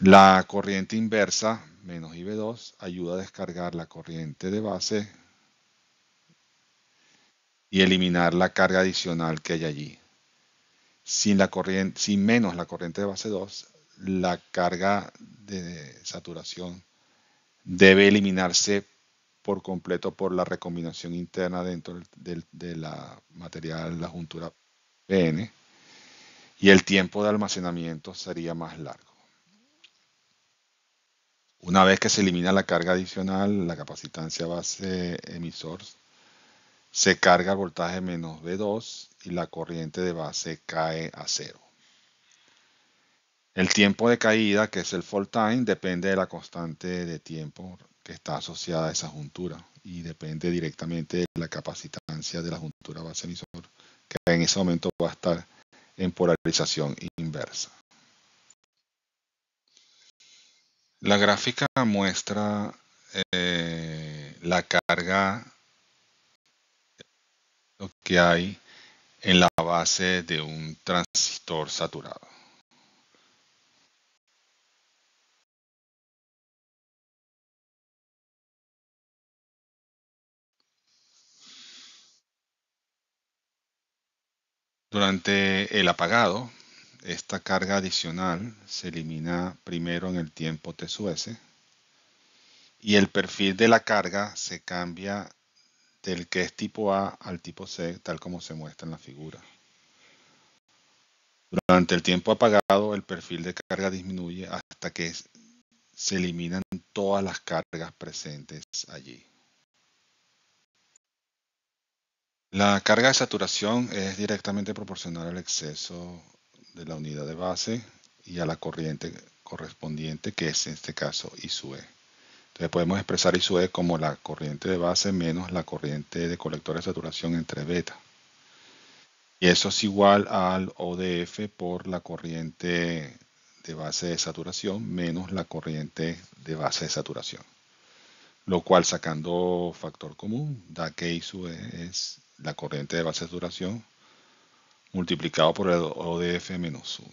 La corriente inversa, menos IB2, ayuda a descargar la corriente de base y eliminar la carga adicional que hay allí sin, menos la corriente de base 2, la carga de saturación debe eliminarse por completo por la recombinación interna dentro del, de la material, la juntura PN, y el tiempo de almacenamiento sería más largo. Una vez que se elimina la carga adicional, la capacitancia base emisor se carga voltaje menos V2 y la corriente de base cae a cero. El tiempo de caída, que es el fall time, depende de la constante de tiempo que está asociada a esa juntura y depende directamente de la capacitancia de la juntura base emisor, que en ese momento va a estar en polarización inversa. La gráfica muestra eh, la carga que hay en la base de un transistor saturado. Durante el apagado, esta carga adicional se elimina primero en el tiempo T y el perfil de la carga se cambia del que es tipo A al tipo C, tal como se muestra en la figura. Durante el tiempo apagado, el perfil de carga disminuye hasta que se eliminan todas las cargas presentes allí. La carga de saturación es directamente proporcional al exceso de la unidad de base y a la corriente correspondiente, que es en este caso I E. Entonces podemos expresar I2E como la corriente de base menos la corriente de colector de saturación entre beta. Y eso es igual al ODF por la corriente de base de saturación menos la corriente de base de saturación. Lo cual sacando factor común da que I sub E es la corriente de base de saturación multiplicado por el ODF menos 1.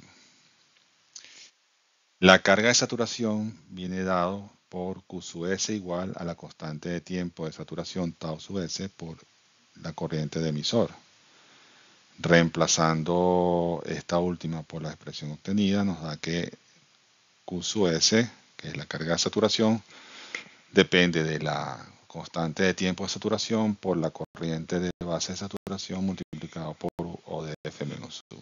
La carga de saturación viene dado por Q sub igual a la constante de tiempo de saturación tau sub S por la corriente de emisor. Reemplazando esta última por la expresión obtenida nos da que Q S, que es la carga de saturación, depende de la constante de tiempo de saturación por la corriente de base de saturación multiplicado por o de ODF-1.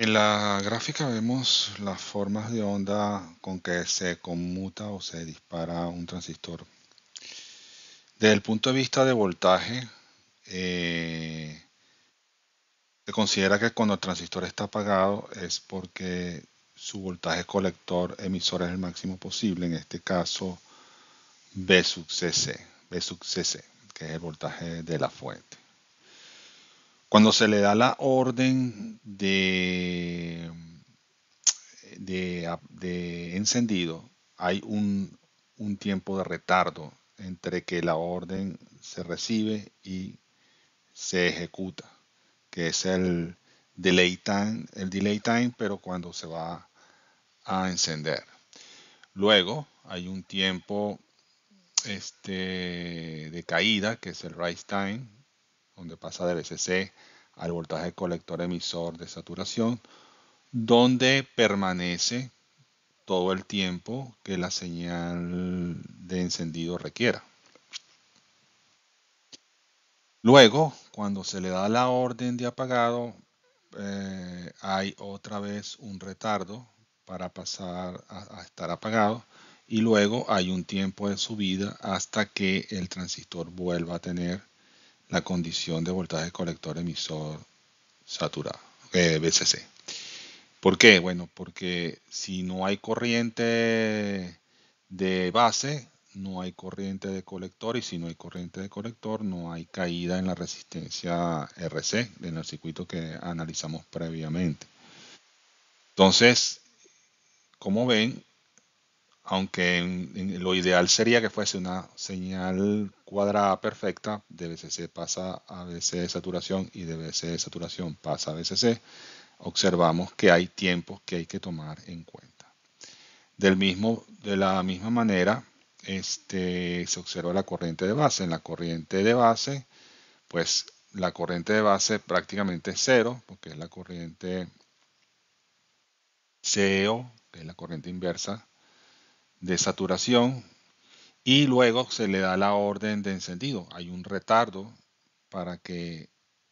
En la gráfica vemos las formas de onda con que se conmuta o se dispara un transistor. Desde el punto de vista de voltaje, eh, se considera que cuando el transistor está apagado es porque su voltaje colector emisor es el máximo posible, en este caso B sub que es el voltaje de la fuente. Cuando se le da la orden de, encendido, hay un, un tiempo de retardo entre que la orden se recibe y se ejecuta, que es el delay time, el delay time, pero cuando se va a encender. Luego hay un tiempo este, de caída, que es el rise time, donde pasa del SC al voltaje colector emisor de saturación, donde permanece todo el tiempo que la señal de encendido requiera. Luego, cuando se le da la orden de apagado, eh, hay otra vez un retardo para pasar a, a estar apagado y luego hay un tiempo de subida hasta que el transistor vuelva a tener la condición de voltaje colector emisor saturado, eh, BCC. ¿Por qué? Bueno, porque si no hay corriente de base, no hay corriente de colector y si no hay corriente de colector, no hay caída en la resistencia RC, en el circuito que analizamos previamente. Entonces, como ven, aunque lo ideal sería que fuese una señal cuadrada perfecta, de BCC pasa a BC de saturación y de BC de saturación pasa a BCC, observamos que hay tiempos que hay que tomar en cuenta. Del mismo, de la misma manera, este, se observa la corriente de base. En la corriente de base, pues la corriente de base prácticamente es cero, porque es la corriente CO, que es la corriente inversa de saturación y luego se le da la orden de encendido. Hay un retardo para que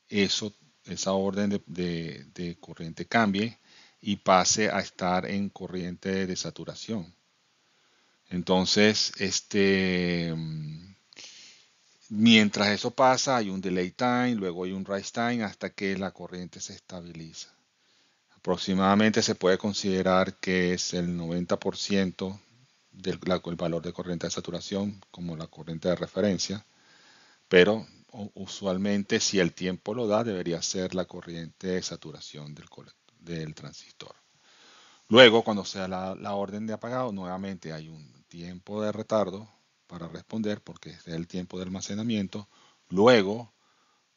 eso, esa orden de, corriente cambie y pase a estar en corriente de saturación. Entonces, este, mm, mientras eso pasa, hay un delay time, luego hay un rise time hasta que la corriente se estabiliza. Aproximadamente se puede considerar que es el 90% del el valor de corriente de saturación como la corriente de referencia, pero usualmente si el tiempo lo da debería ser la corriente de saturación del, del transistor. Luego, cuando sea la, la, orden de apagado, nuevamente hay un tiempo de retardo para responder porque es el tiempo de almacenamiento. Luego,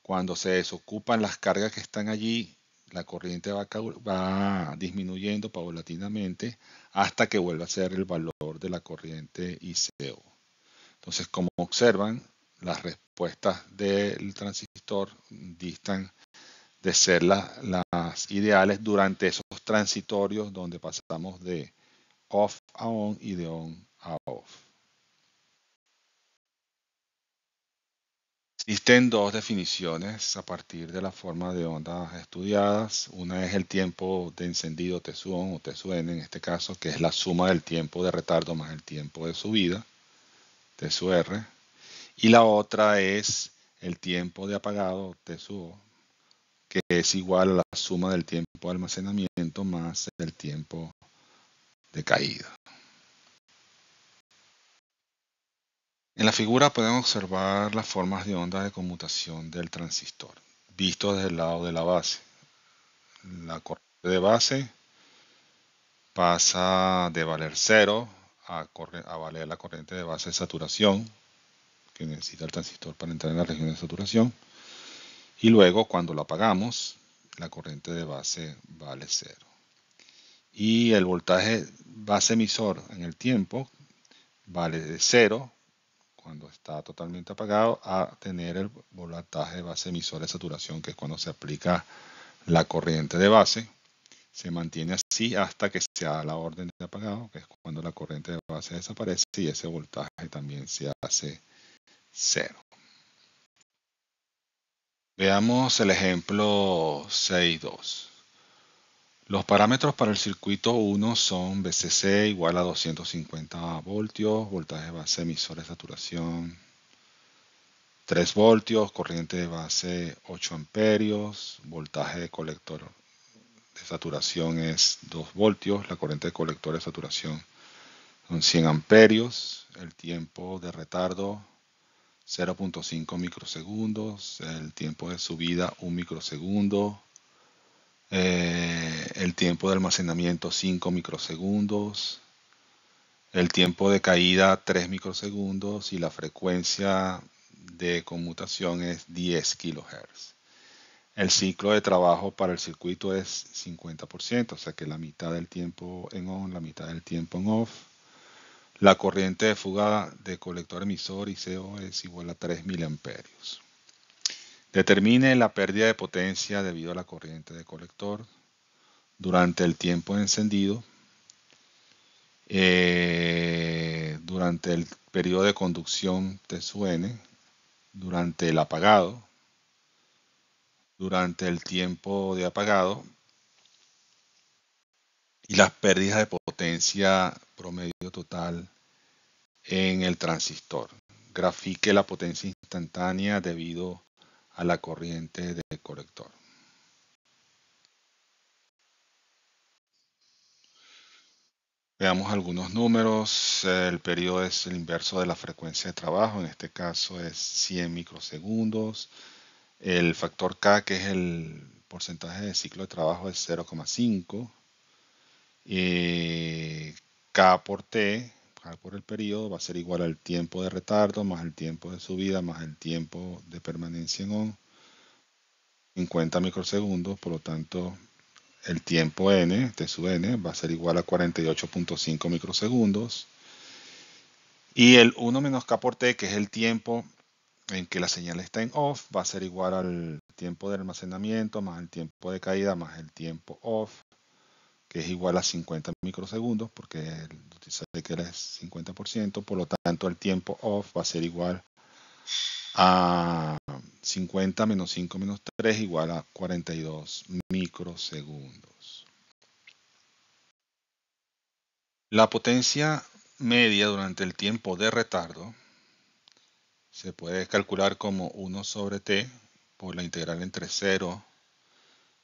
cuando se desocupan las cargas que están allí, la corriente va, va disminuyendo paulatinamente hasta que vuelva a ser el valor de la corriente ICO. Entonces, como observan, las respuestas del transistor distan de ser las ideales durante esos transitorios donde pasamos de off a on y de on a off. Existen dos definiciones a partir de la forma de ondas estudiadas. Una es el tiempo de encendido t o t en este caso, que es la suma del tiempo de retardo más el tiempo de subida, t Y la otra es el tiempo de apagado t que es igual a la suma del tiempo de almacenamiento más el tiempo de caída. En la figura pueden observar las formas de onda de conmutación del transistor, visto desde el lado de la base. La corriente de base pasa de valer cero a, valer la corriente de base de saturación que necesita el transistor para entrar en la región de saturación. Y luego cuando lo apagamos, la corriente de base vale cero. Y el voltaje base emisor en el tiempo vale de cero cuando está totalmente apagado, a tener el voltaje de base emisor de saturación, que es cuando se aplica la corriente de base. Se mantiene así hasta que sea la orden de apagado, que es cuando la corriente de base desaparece y ese voltaje también se hace cero. Veamos el ejemplo 6.2. Los parámetros para el circuito 1 son VCC igual a 250 voltios, voltaje de base emisor de saturación 3 voltios, corriente de base 8 amperios, voltaje de colector de saturación es 2 voltios, la corriente de colector de saturación son 100 amperios, el tiempo de retardo 0.5 microsegundos, el tiempo de subida 1 microsegundo, eh, el tiempo de almacenamiento 5 microsegundos, el tiempo de caída 3 microsegundos y la frecuencia de conmutación es 10 kHz. El ciclo de trabajo para el circuito es 50%, o sea que la mitad del tiempo en on, la mitad del tiempo en off. La corriente de fuga de colector emisor CO es igual a 3 amperios. Determine la pérdida de potencia debido a la corriente de colector durante el tiempo encendido, eh, durante el periodo de conducción TSUN, durante el apagado, durante el tiempo de apagado y las pérdidas de potencia promedio total en el transistor. Grafique la potencia instantánea debido a la corriente de corrector. Veamos algunos números. El periodo es el inverso de la frecuencia de trabajo. En este caso es 100 microsegundos. El factor K, que es el porcentaje de ciclo de trabajo, es 0,5. Eh, K por T, por el periodo va a ser igual al tiempo de retardo más el tiempo de subida más el tiempo de permanencia en on, 50 microsegundos, por lo tanto el tiempo n, T sub n, va a ser igual a 48.5 microsegundos. Y el 1 menos K por T, que es el tiempo en que la señal está en off, va a ser igual al tiempo de almacenamiento más el tiempo de caída más el tiempo off que es igual a 50 microsegundos, porque el que era 50%, por lo tanto el tiempo off va a ser igual a 50 menos 5 menos 3 igual a 42 microsegundos. La potencia media durante el tiempo de retardo se puede calcular como 1 sobre t por la integral entre 0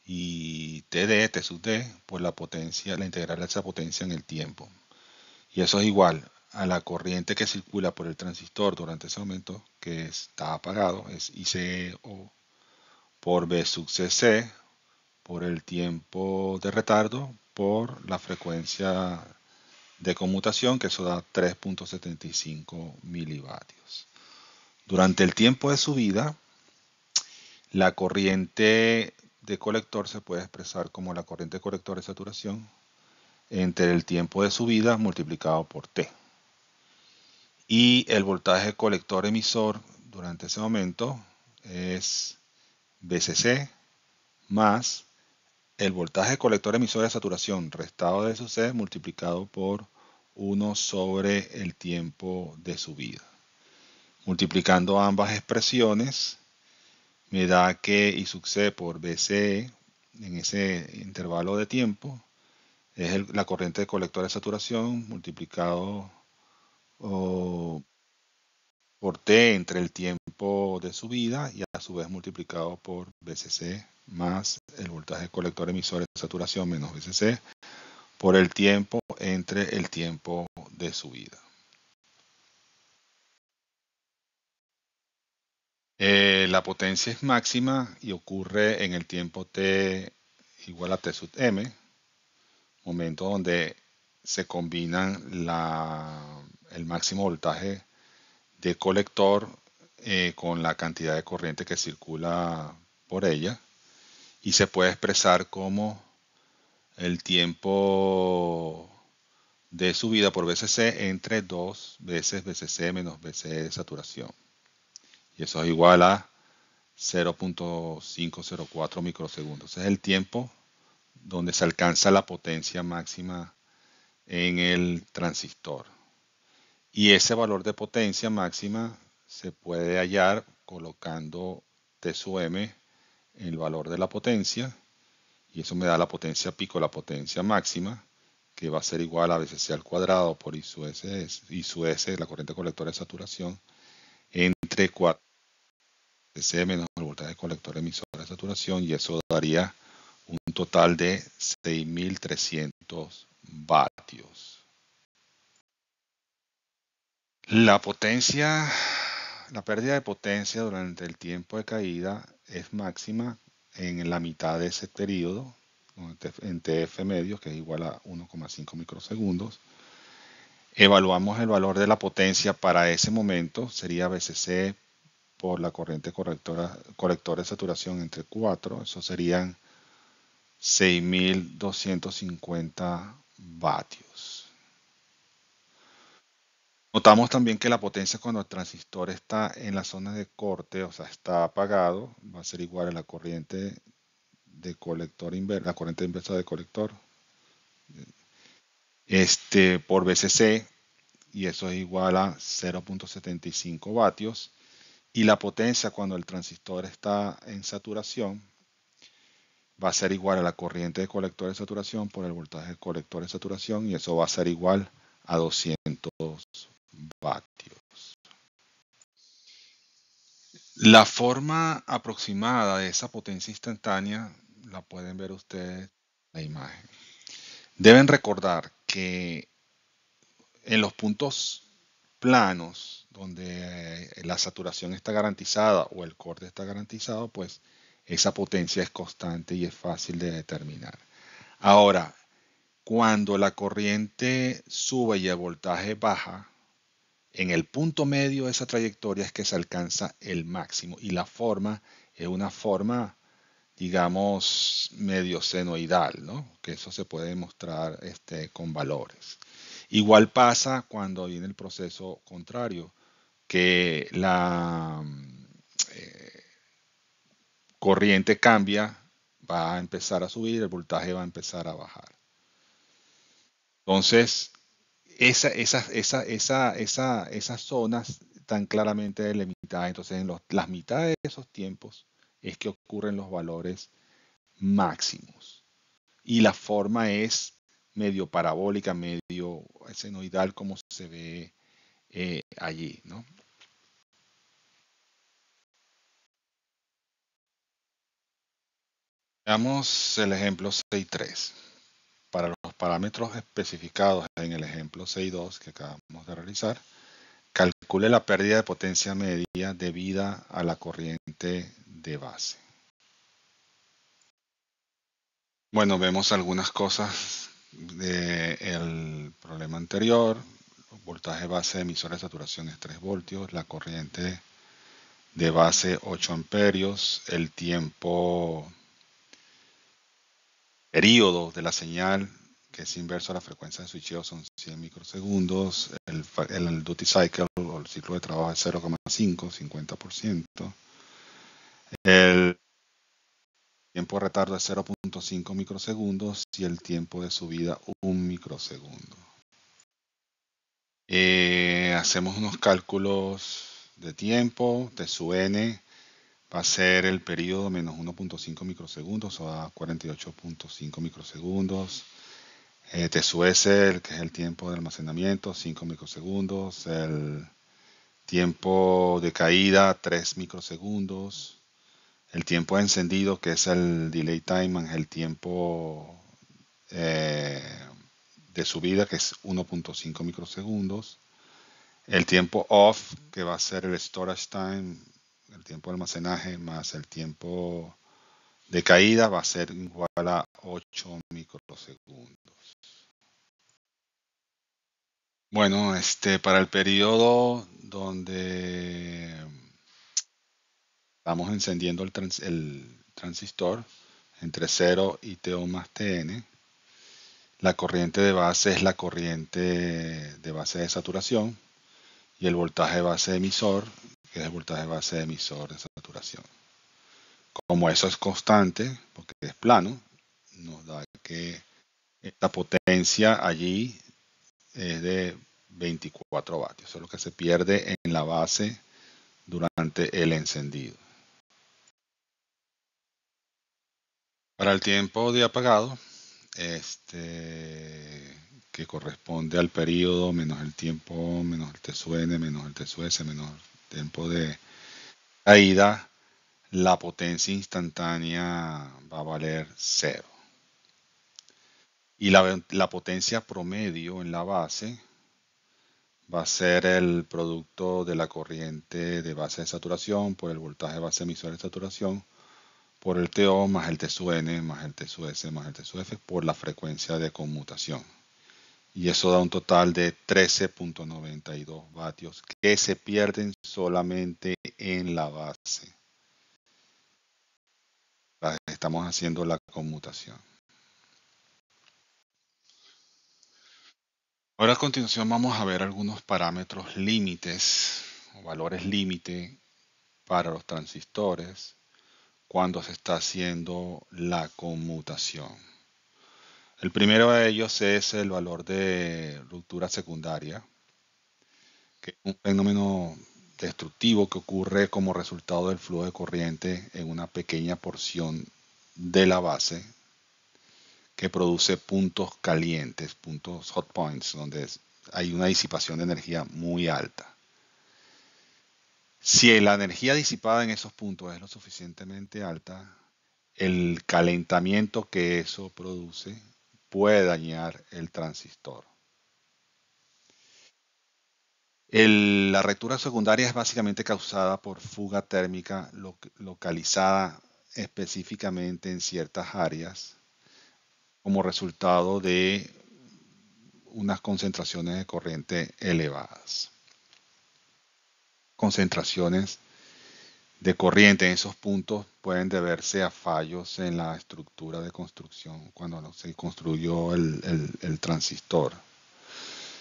y TD, T sub D por pues la potencia, la integral de esa potencia en el tiempo. Y eso es igual a la corriente que circula por el transistor durante ese momento que está apagado, es ICO e por B sub CC por el tiempo de retardo por la frecuencia de conmutación, que eso da 3.75 milivatios. Durante el tiempo de subida, la corriente de colector se puede expresar como la corriente de colector de saturación entre el tiempo de subida multiplicado por T. Y el voltaje colector emisor durante ese momento es BCC más el voltaje colector emisor de saturación restado de su C multiplicado por 1 sobre el tiempo de subida. Multiplicando ambas expresiones me da que y sub C por bc en ese intervalo de tiempo es la corriente de colector de saturación multiplicado por T entre el tiempo de subida y a su vez multiplicado por BCC más el voltaje de colector emisor de saturación menos BCC por el tiempo entre el tiempo de subida. Eh, la potencia es máxima y ocurre en el tiempo t igual a t sub m, momento donde se combinan el máximo voltaje de colector eh, con la cantidad de corriente que circula por ella y se puede expresar como el tiempo de subida por BCC entre dos veces BCC menos BCE de saturación y eso es igual a 0.504 microsegundos. es el tiempo donde se alcanza la potencia máxima en el transistor. Y ese valor de potencia máxima se puede hallar colocando T sub M el valor de la potencia y eso me da la potencia pico, la potencia máxima, que va a ser igual a veces al cuadrado por I I sub S la corriente colectora de saturación, entre 4 menos el voltaje colector emisor de saturación y eso daría un total de 6300 vatios. La potencia, la pérdida de potencia durante el tiempo de caída es máxima en la mitad de ese periodo, en TF medio, que es igual a 1,5 microsegundos. Evaluamos el valor de la potencia para ese momento, sería BCC por la corriente correctora, de saturación entre 4, eso serían 6250 vatios. Notamos también que la potencia cuando el transistor está en la zona de corte, o sea, está apagado, va a ser igual a la corriente de colector inversa, la corriente inversa de colector este, por BCC y eso es igual a 0.75 vatios y la potencia cuando el transistor está en saturación va a ser igual a la corriente de colector de saturación por el voltaje de colector de saturación y eso va a ser igual a 200 vatios. La forma aproximada de esa potencia instantánea la pueden ver ustedes en la imagen. Deben recordar que en los puntos planos donde eh, la saturación está garantizada o el corte está garantizado, pues esa potencia es constante y es fácil de determinar. Ahora, cuando la corriente sube y el voltaje baja, en el punto medio de esa trayectoria es que se alcanza el máximo y la forma es una forma, digamos, medio senoidal, ¿no? Que eso se puede demostrar este, con valores. Igual pasa cuando viene el proceso contrario que la mm, eh, corriente cambia, va a empezar a subir, el voltaje va a empezar a bajar. Entonces, esa, esas zonas tan claramente delimitadas. Entonces, en las mitades de esos tiempos es que ocurren los valores máximos. Y la forma es medio parabólica, medio senoidal como se ve eh, allí, ¿no? Veamos el ejemplo 6.3. Para los parámetros especificados en el ejemplo 6.2 que acabamos de realizar, calcule la pérdida de potencia media debida a la corriente de base. Bueno, vemos algunas cosas del problema anterior, voltaje base de emisora de saturación es 3 voltios, la corriente de base 8 amperios, el tiempo periodo de la señal que es inverso a la frecuencia de switcheo son 100 microsegundos, el, el duty cycle o el ciclo de trabajo es 0,5, 50%, el tiempo de retardo es 0.5 microsegundos y el tiempo de subida 1 microsegundo. Eh, hacemos unos cálculos de tiempo, t n va a ser el periodo menos 1.5 microsegundos, o a 48.5 microsegundos. Eh, t sub S, que es el tiempo de almacenamiento, 5 microsegundos. El tiempo de caída, 3 microsegundos. El tiempo encendido, que es el delay time, es el tiempo eh, de subida, que es 1.5 microsegundos. El tiempo off, que va a ser el storage time, el tiempo de almacenaje más el tiempo de caída, va a ser igual a 8 microsegundos. Bueno, este, para el periodo donde estamos encendiendo el, el transistor entre 0 y TO más TN, la corriente de base es la corriente de base de saturación y el voltaje de base de emisor, que es el voltaje de base de emisor de saturación. Como eso es constante, porque es plano, nos da que esta potencia allí es de 24 vatios. Eso es lo que se pierde en la base durante el encendido. Para el tiempo de apagado, este, que corresponde al periodo menos el tiempo, menos el TSUN, menos el TSUS, menos el tiempo de caída, la potencia instantánea va a valer cero. Y la, la potencia promedio en la base va a ser el producto de la corriente de base de saturación por el voltaje de base emisor de saturación por el TO más el Tsun más el T más el Tsuf por la frecuencia de conmutación. Y eso da un total de 13.92 vatios que se pierden solamente en la base. Estamos haciendo la conmutación. Ahora a continuación vamos a ver algunos parámetros límites o valores límite para los transistores cuando se está haciendo la conmutación. El primero de ellos es el valor de ruptura secundaria, que es un fenómeno destructivo que ocurre como resultado del flujo de corriente en una pequeña porción de la base que produce puntos calientes, puntos hot points, donde hay una disipación de energía muy alta. Si la energía disipada en esos puntos es lo suficientemente alta, el calentamiento que eso produce puede dañar el transistor. la retura secundaria es básicamente causada por fuga térmica localizada específicamente en ciertas áreas como resultado de unas concentraciones de corriente elevadas concentraciones de corriente en esos puntos pueden deberse a fallos en la estructura de construcción cuando se construyó el, transistor.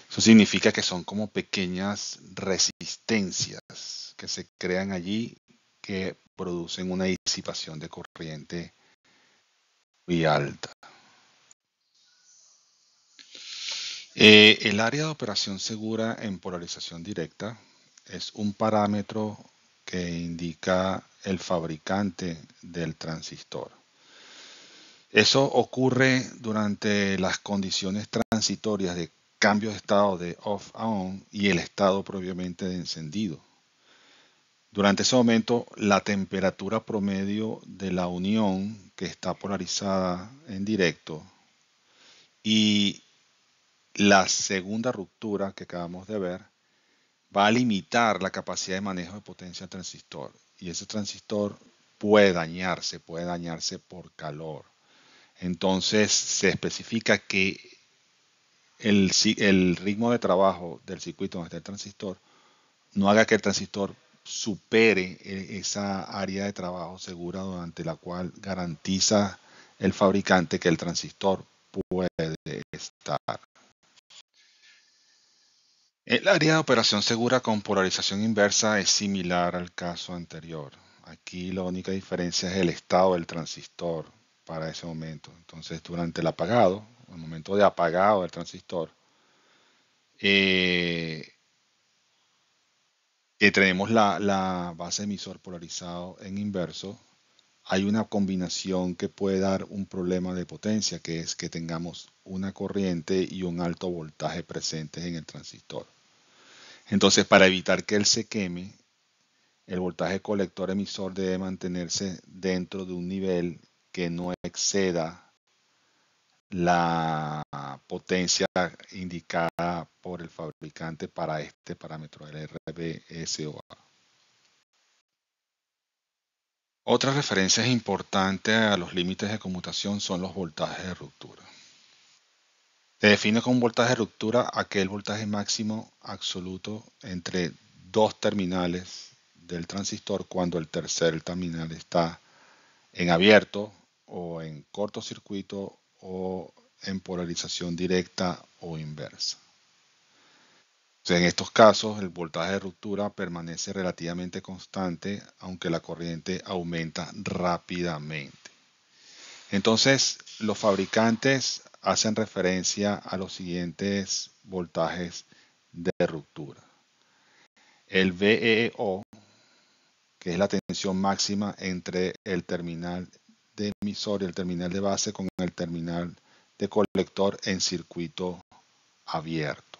Eso significa que son como pequeñas resistencias que se crean allí que producen una disipación de corriente muy alta. Eh, el área de operación segura en polarización directa es un parámetro que indica el fabricante del transistor. Eso ocurre durante las condiciones transitorias de cambio de estado de off a on y el estado previamente de encendido. Durante ese momento, la temperatura promedio de la unión que está polarizada en directo y la segunda ruptura que acabamos de ver va a limitar la capacidad de manejo de potencia del transistor. Y ese transistor puede dañarse, puede dañarse por calor. Entonces se especifica que el, ritmo de trabajo del circuito donde está el transistor no haga que el transistor supere eh, esa área de trabajo segura durante la cual garantiza el fabricante que el transistor puede estar. El eh, área de operación segura con polarización inversa es similar al caso anterior. Aquí la única diferencia es el estado del transistor para ese momento. Entonces, durante el apagado, el momento de apagado del transistor, eh, tenemos la, base emisor polarizado en inverso. Hay una combinación que puede dar un problema de potencia, que es que tengamos una corriente y un alto voltaje presentes en el transistor. Entonces, para evitar que él se queme, el voltaje colector emisor debe mantenerse dentro de un nivel que no exceda la potencia indicada por el fabricante para este parámetro, el RBSOA. Otras referencias importantes a los límites de conmutación son los voltajes de ruptura. Se define como voltaje de ruptura aquel voltaje máximo absoluto entre dos terminales del transistor cuando el tercer terminal está en abierto o en cortocircuito o en polarización directa o inversa. en estos casos el voltaje de ruptura permanece relativamente constante aunque la corriente aumenta rápidamente. Entonces, los fabricantes hacen referencia a los siguientes voltajes de ruptura. El VEO, que es la tensión máxima entre el terminal de emisor y el terminal de base con el terminal de colector en circuito abierto.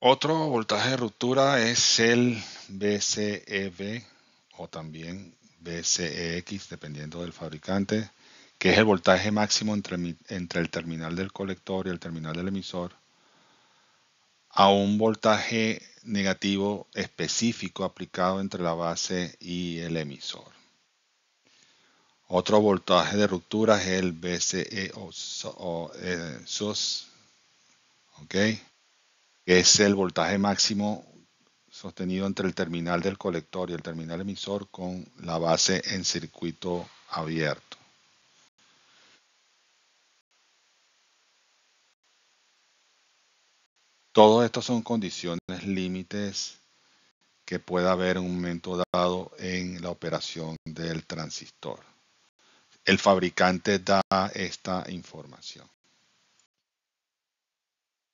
Otro voltaje de ruptura es el BCEV e o también BCEX, dependiendo del fabricante, que es el voltaje máximo entre, el terminal del colector y el terminal del emisor, a un voltaje negativo específico aplicado entre la base y el emisor. Otro voltaje de ruptura es el BCE e SUS, que es el voltaje máximo sostenido entre el terminal del colector y el terminal emisor con la base en circuito abierto. Todo esto son condiciones límites que pueda haber en un momento dado en la operación del transistor. El fabricante da esta información.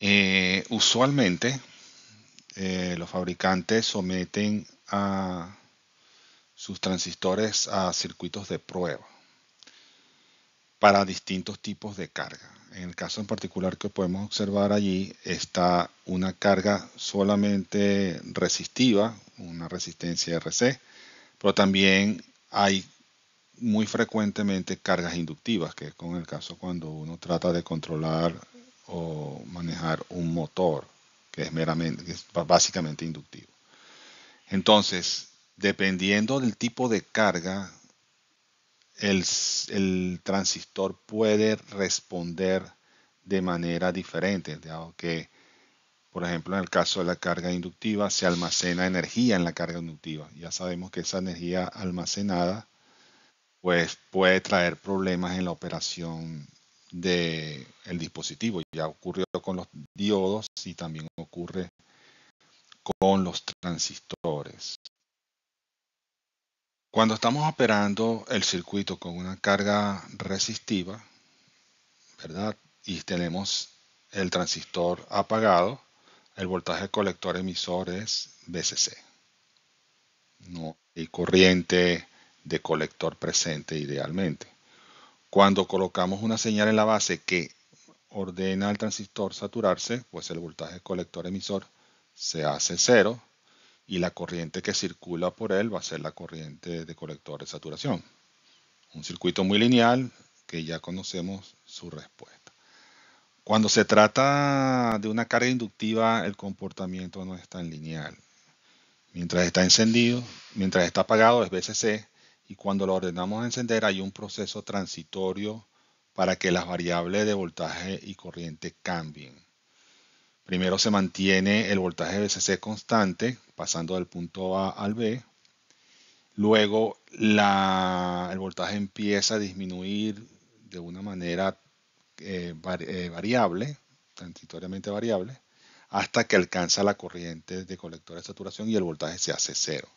Eh, usualmente eh, los fabricantes someten a sus transistores a circuitos de prueba para distintos tipos de carga. En el caso en particular que podemos observar allí está una carga solamente resistiva, una resistencia RC, pero también hay muy frecuentemente cargas inductivas, que es con el caso cuando uno trata de controlar o manejar un motor que es básicamente inductivo. Entonces, dependiendo del tipo de carga, el, el transistor puede responder de manera diferente, que, por ejemplo, en el caso de la carga inductiva, se almacena energía en la carga inductiva. Ya sabemos que esa energía almacenada pues, puede traer problemas en la operación de el dispositivo. Ya ocurrió con los diodos y también ocurre con los transistores. Cuando estamos operando el circuito con una carga resistiva, ¿verdad? Y tenemos el transistor apagado, el voltaje colector emisor es VCC. No hay corriente de colector presente idealmente. Cuando colocamos una señal en la base que ordena al transistor saturarse, pues el voltaje colector-emisor se hace cero y la corriente que circula por él va a ser la corriente de colector de saturación. Un circuito muy lineal que ya conocemos su respuesta. Cuando se trata de una carga inductiva, el comportamiento no es tan lineal. Mientras está encendido, mientras está apagado es BCC, y cuando lo ordenamos a encender hay un proceso transitorio para que las variables de voltaje y corriente cambien. Primero se mantiene el voltaje VCC constante, pasando del punto A al B. Luego el voltaje empieza a disminuir de una manera eh, eh, variable, transitoriamente variable, hasta que alcanza la corriente de colector de saturación y el voltaje se hace cero.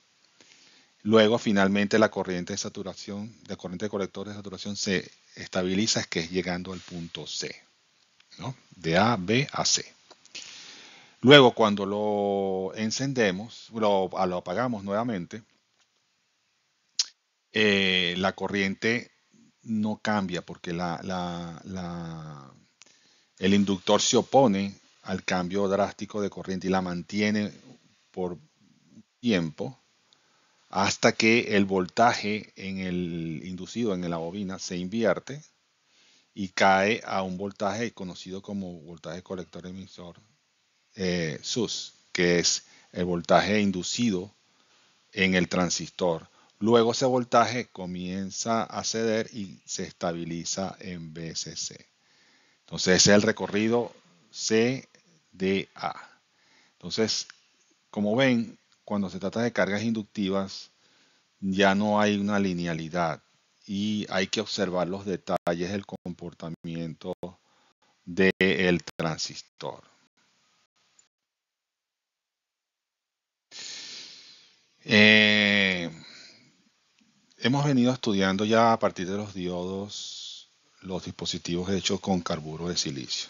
Luego, finalmente, la corriente de saturación, la corriente de de saturación se estabiliza, es que es llegando al punto C, de A, B a C. Luego, cuando lo encendemos, lo, apagamos nuevamente, eh, la corriente no cambia porque el inductor se opone al cambio drástico de corriente y la mantiene por tiempo hasta que el voltaje en el inducido en la bobina se invierte y cae a un voltaje conocido como voltaje colector emisor eh, SUS, que es el voltaje inducido en el transistor. Luego ese voltaje comienza a ceder y se estabiliza en VCC. Entonces ese es el recorrido CDA. Entonces, como ven, cuando se trata de cargas inductivas, ya no hay una linealidad y hay que observar los detalles del comportamiento del transistor. Eh, hemos venido estudiando ya a partir de los diodos los dispositivos hechos con carburo de silicio.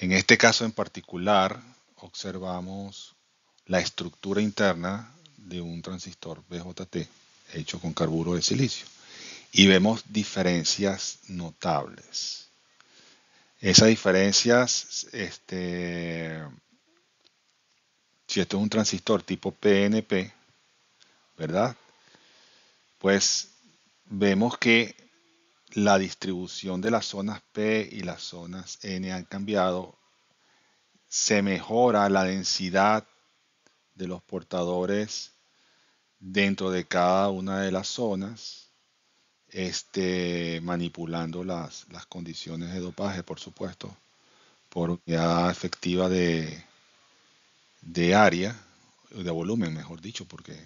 En este caso en particular observamos la estructura interna de un transistor BJT hecho con carburo de silicio. Y vemos diferencias notables. Esas diferencias, este, si esto es un transistor tipo PNP, ¿verdad? Pues vemos que la distribución de las zonas P y las zonas N han cambiado. Se mejora la densidad de los portadores dentro de cada una de las zonas, este, manipulando las, las condiciones de dopaje, por supuesto, por unidad efectiva de, de área, de volumen, mejor dicho, porque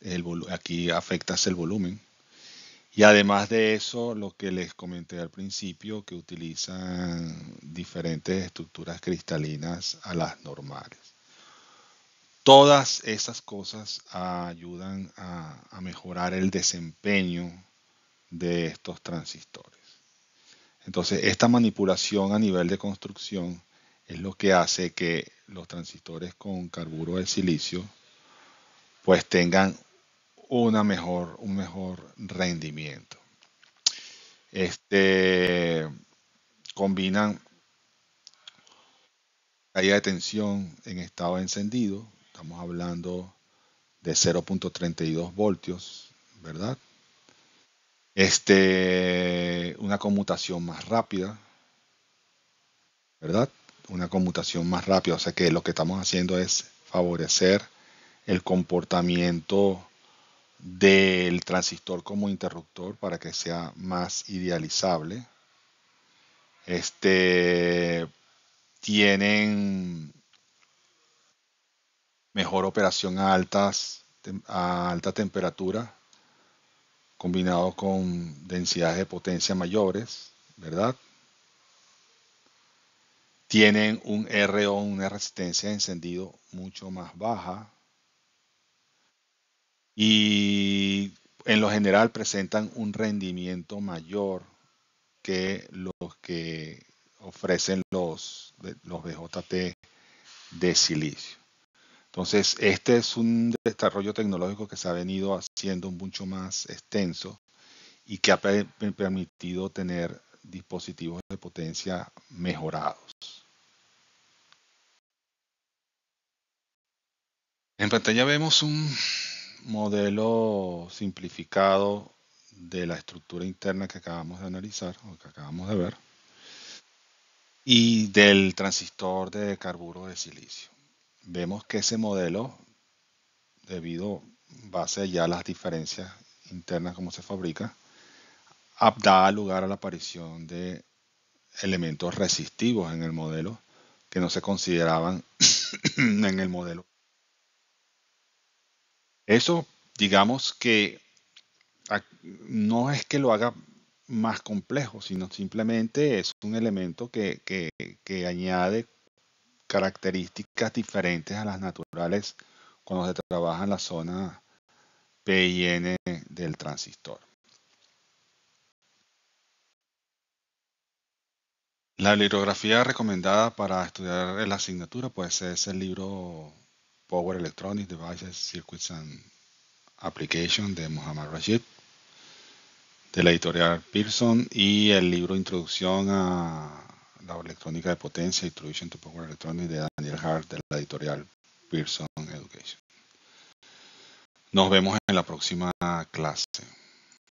el aquí afecta el volumen. Y además de eso, lo que les comenté al principio, que utilizan diferentes estructuras cristalinas a las normales. Todas esas cosas ayudan a, mejorar el desempeño de estos transistores. Entonces, esta manipulación a nivel de construcción es lo que hace que los transistores con carburo de silicio pues tengan una mejor, un mejor rendimiento. Este, combinan caída de tensión en estado encendido, Estamos hablando de 0.32 voltios, ¿verdad? Este, una conmutación más rápida, ¿verdad? Una conmutación más rápida. O sea que lo que estamos haciendo es favorecer el comportamiento del transistor como interruptor para que sea más idealizable. Este, tienen mejor operación a, altas, a alta temperatura, combinado con densidades de potencia mayores, ¿verdad? Tienen un o una resistencia de encendido mucho más baja. Y en lo general presentan un rendimiento mayor que los que ofrecen los, los BJT de silicio. Entonces, este es un desarrollo tecnológico que se ha venido haciendo mucho más extenso y que ha permitido tener dispositivos de potencia mejorados. En pantalla vemos un modelo simplificado de la estructura interna que acabamos de analizar o que acabamos de ver y del transistor de carburo de silicio vemos que ese modelo, debido base ya a las diferencias internas como se fabrica, da lugar a la aparición de elementos resistivos en el modelo que no se consideraban en el modelo. Eso, digamos que no es que lo haga más complejo, sino simplemente es un elemento que, que añade características diferentes a las naturales cuando se trabaja en la zona P del transistor. La bibliografía recomendada para estudiar la asignatura pues es el libro Power Electronics Devices, Circuits and Applications de Muhammad Rashid de la editorial Pearson y el libro Introducción a la electrónica de potencia, Introduction to Power Electronics de Daniel Hart de la editorial Pearson Education. Nos vemos en la próxima clase.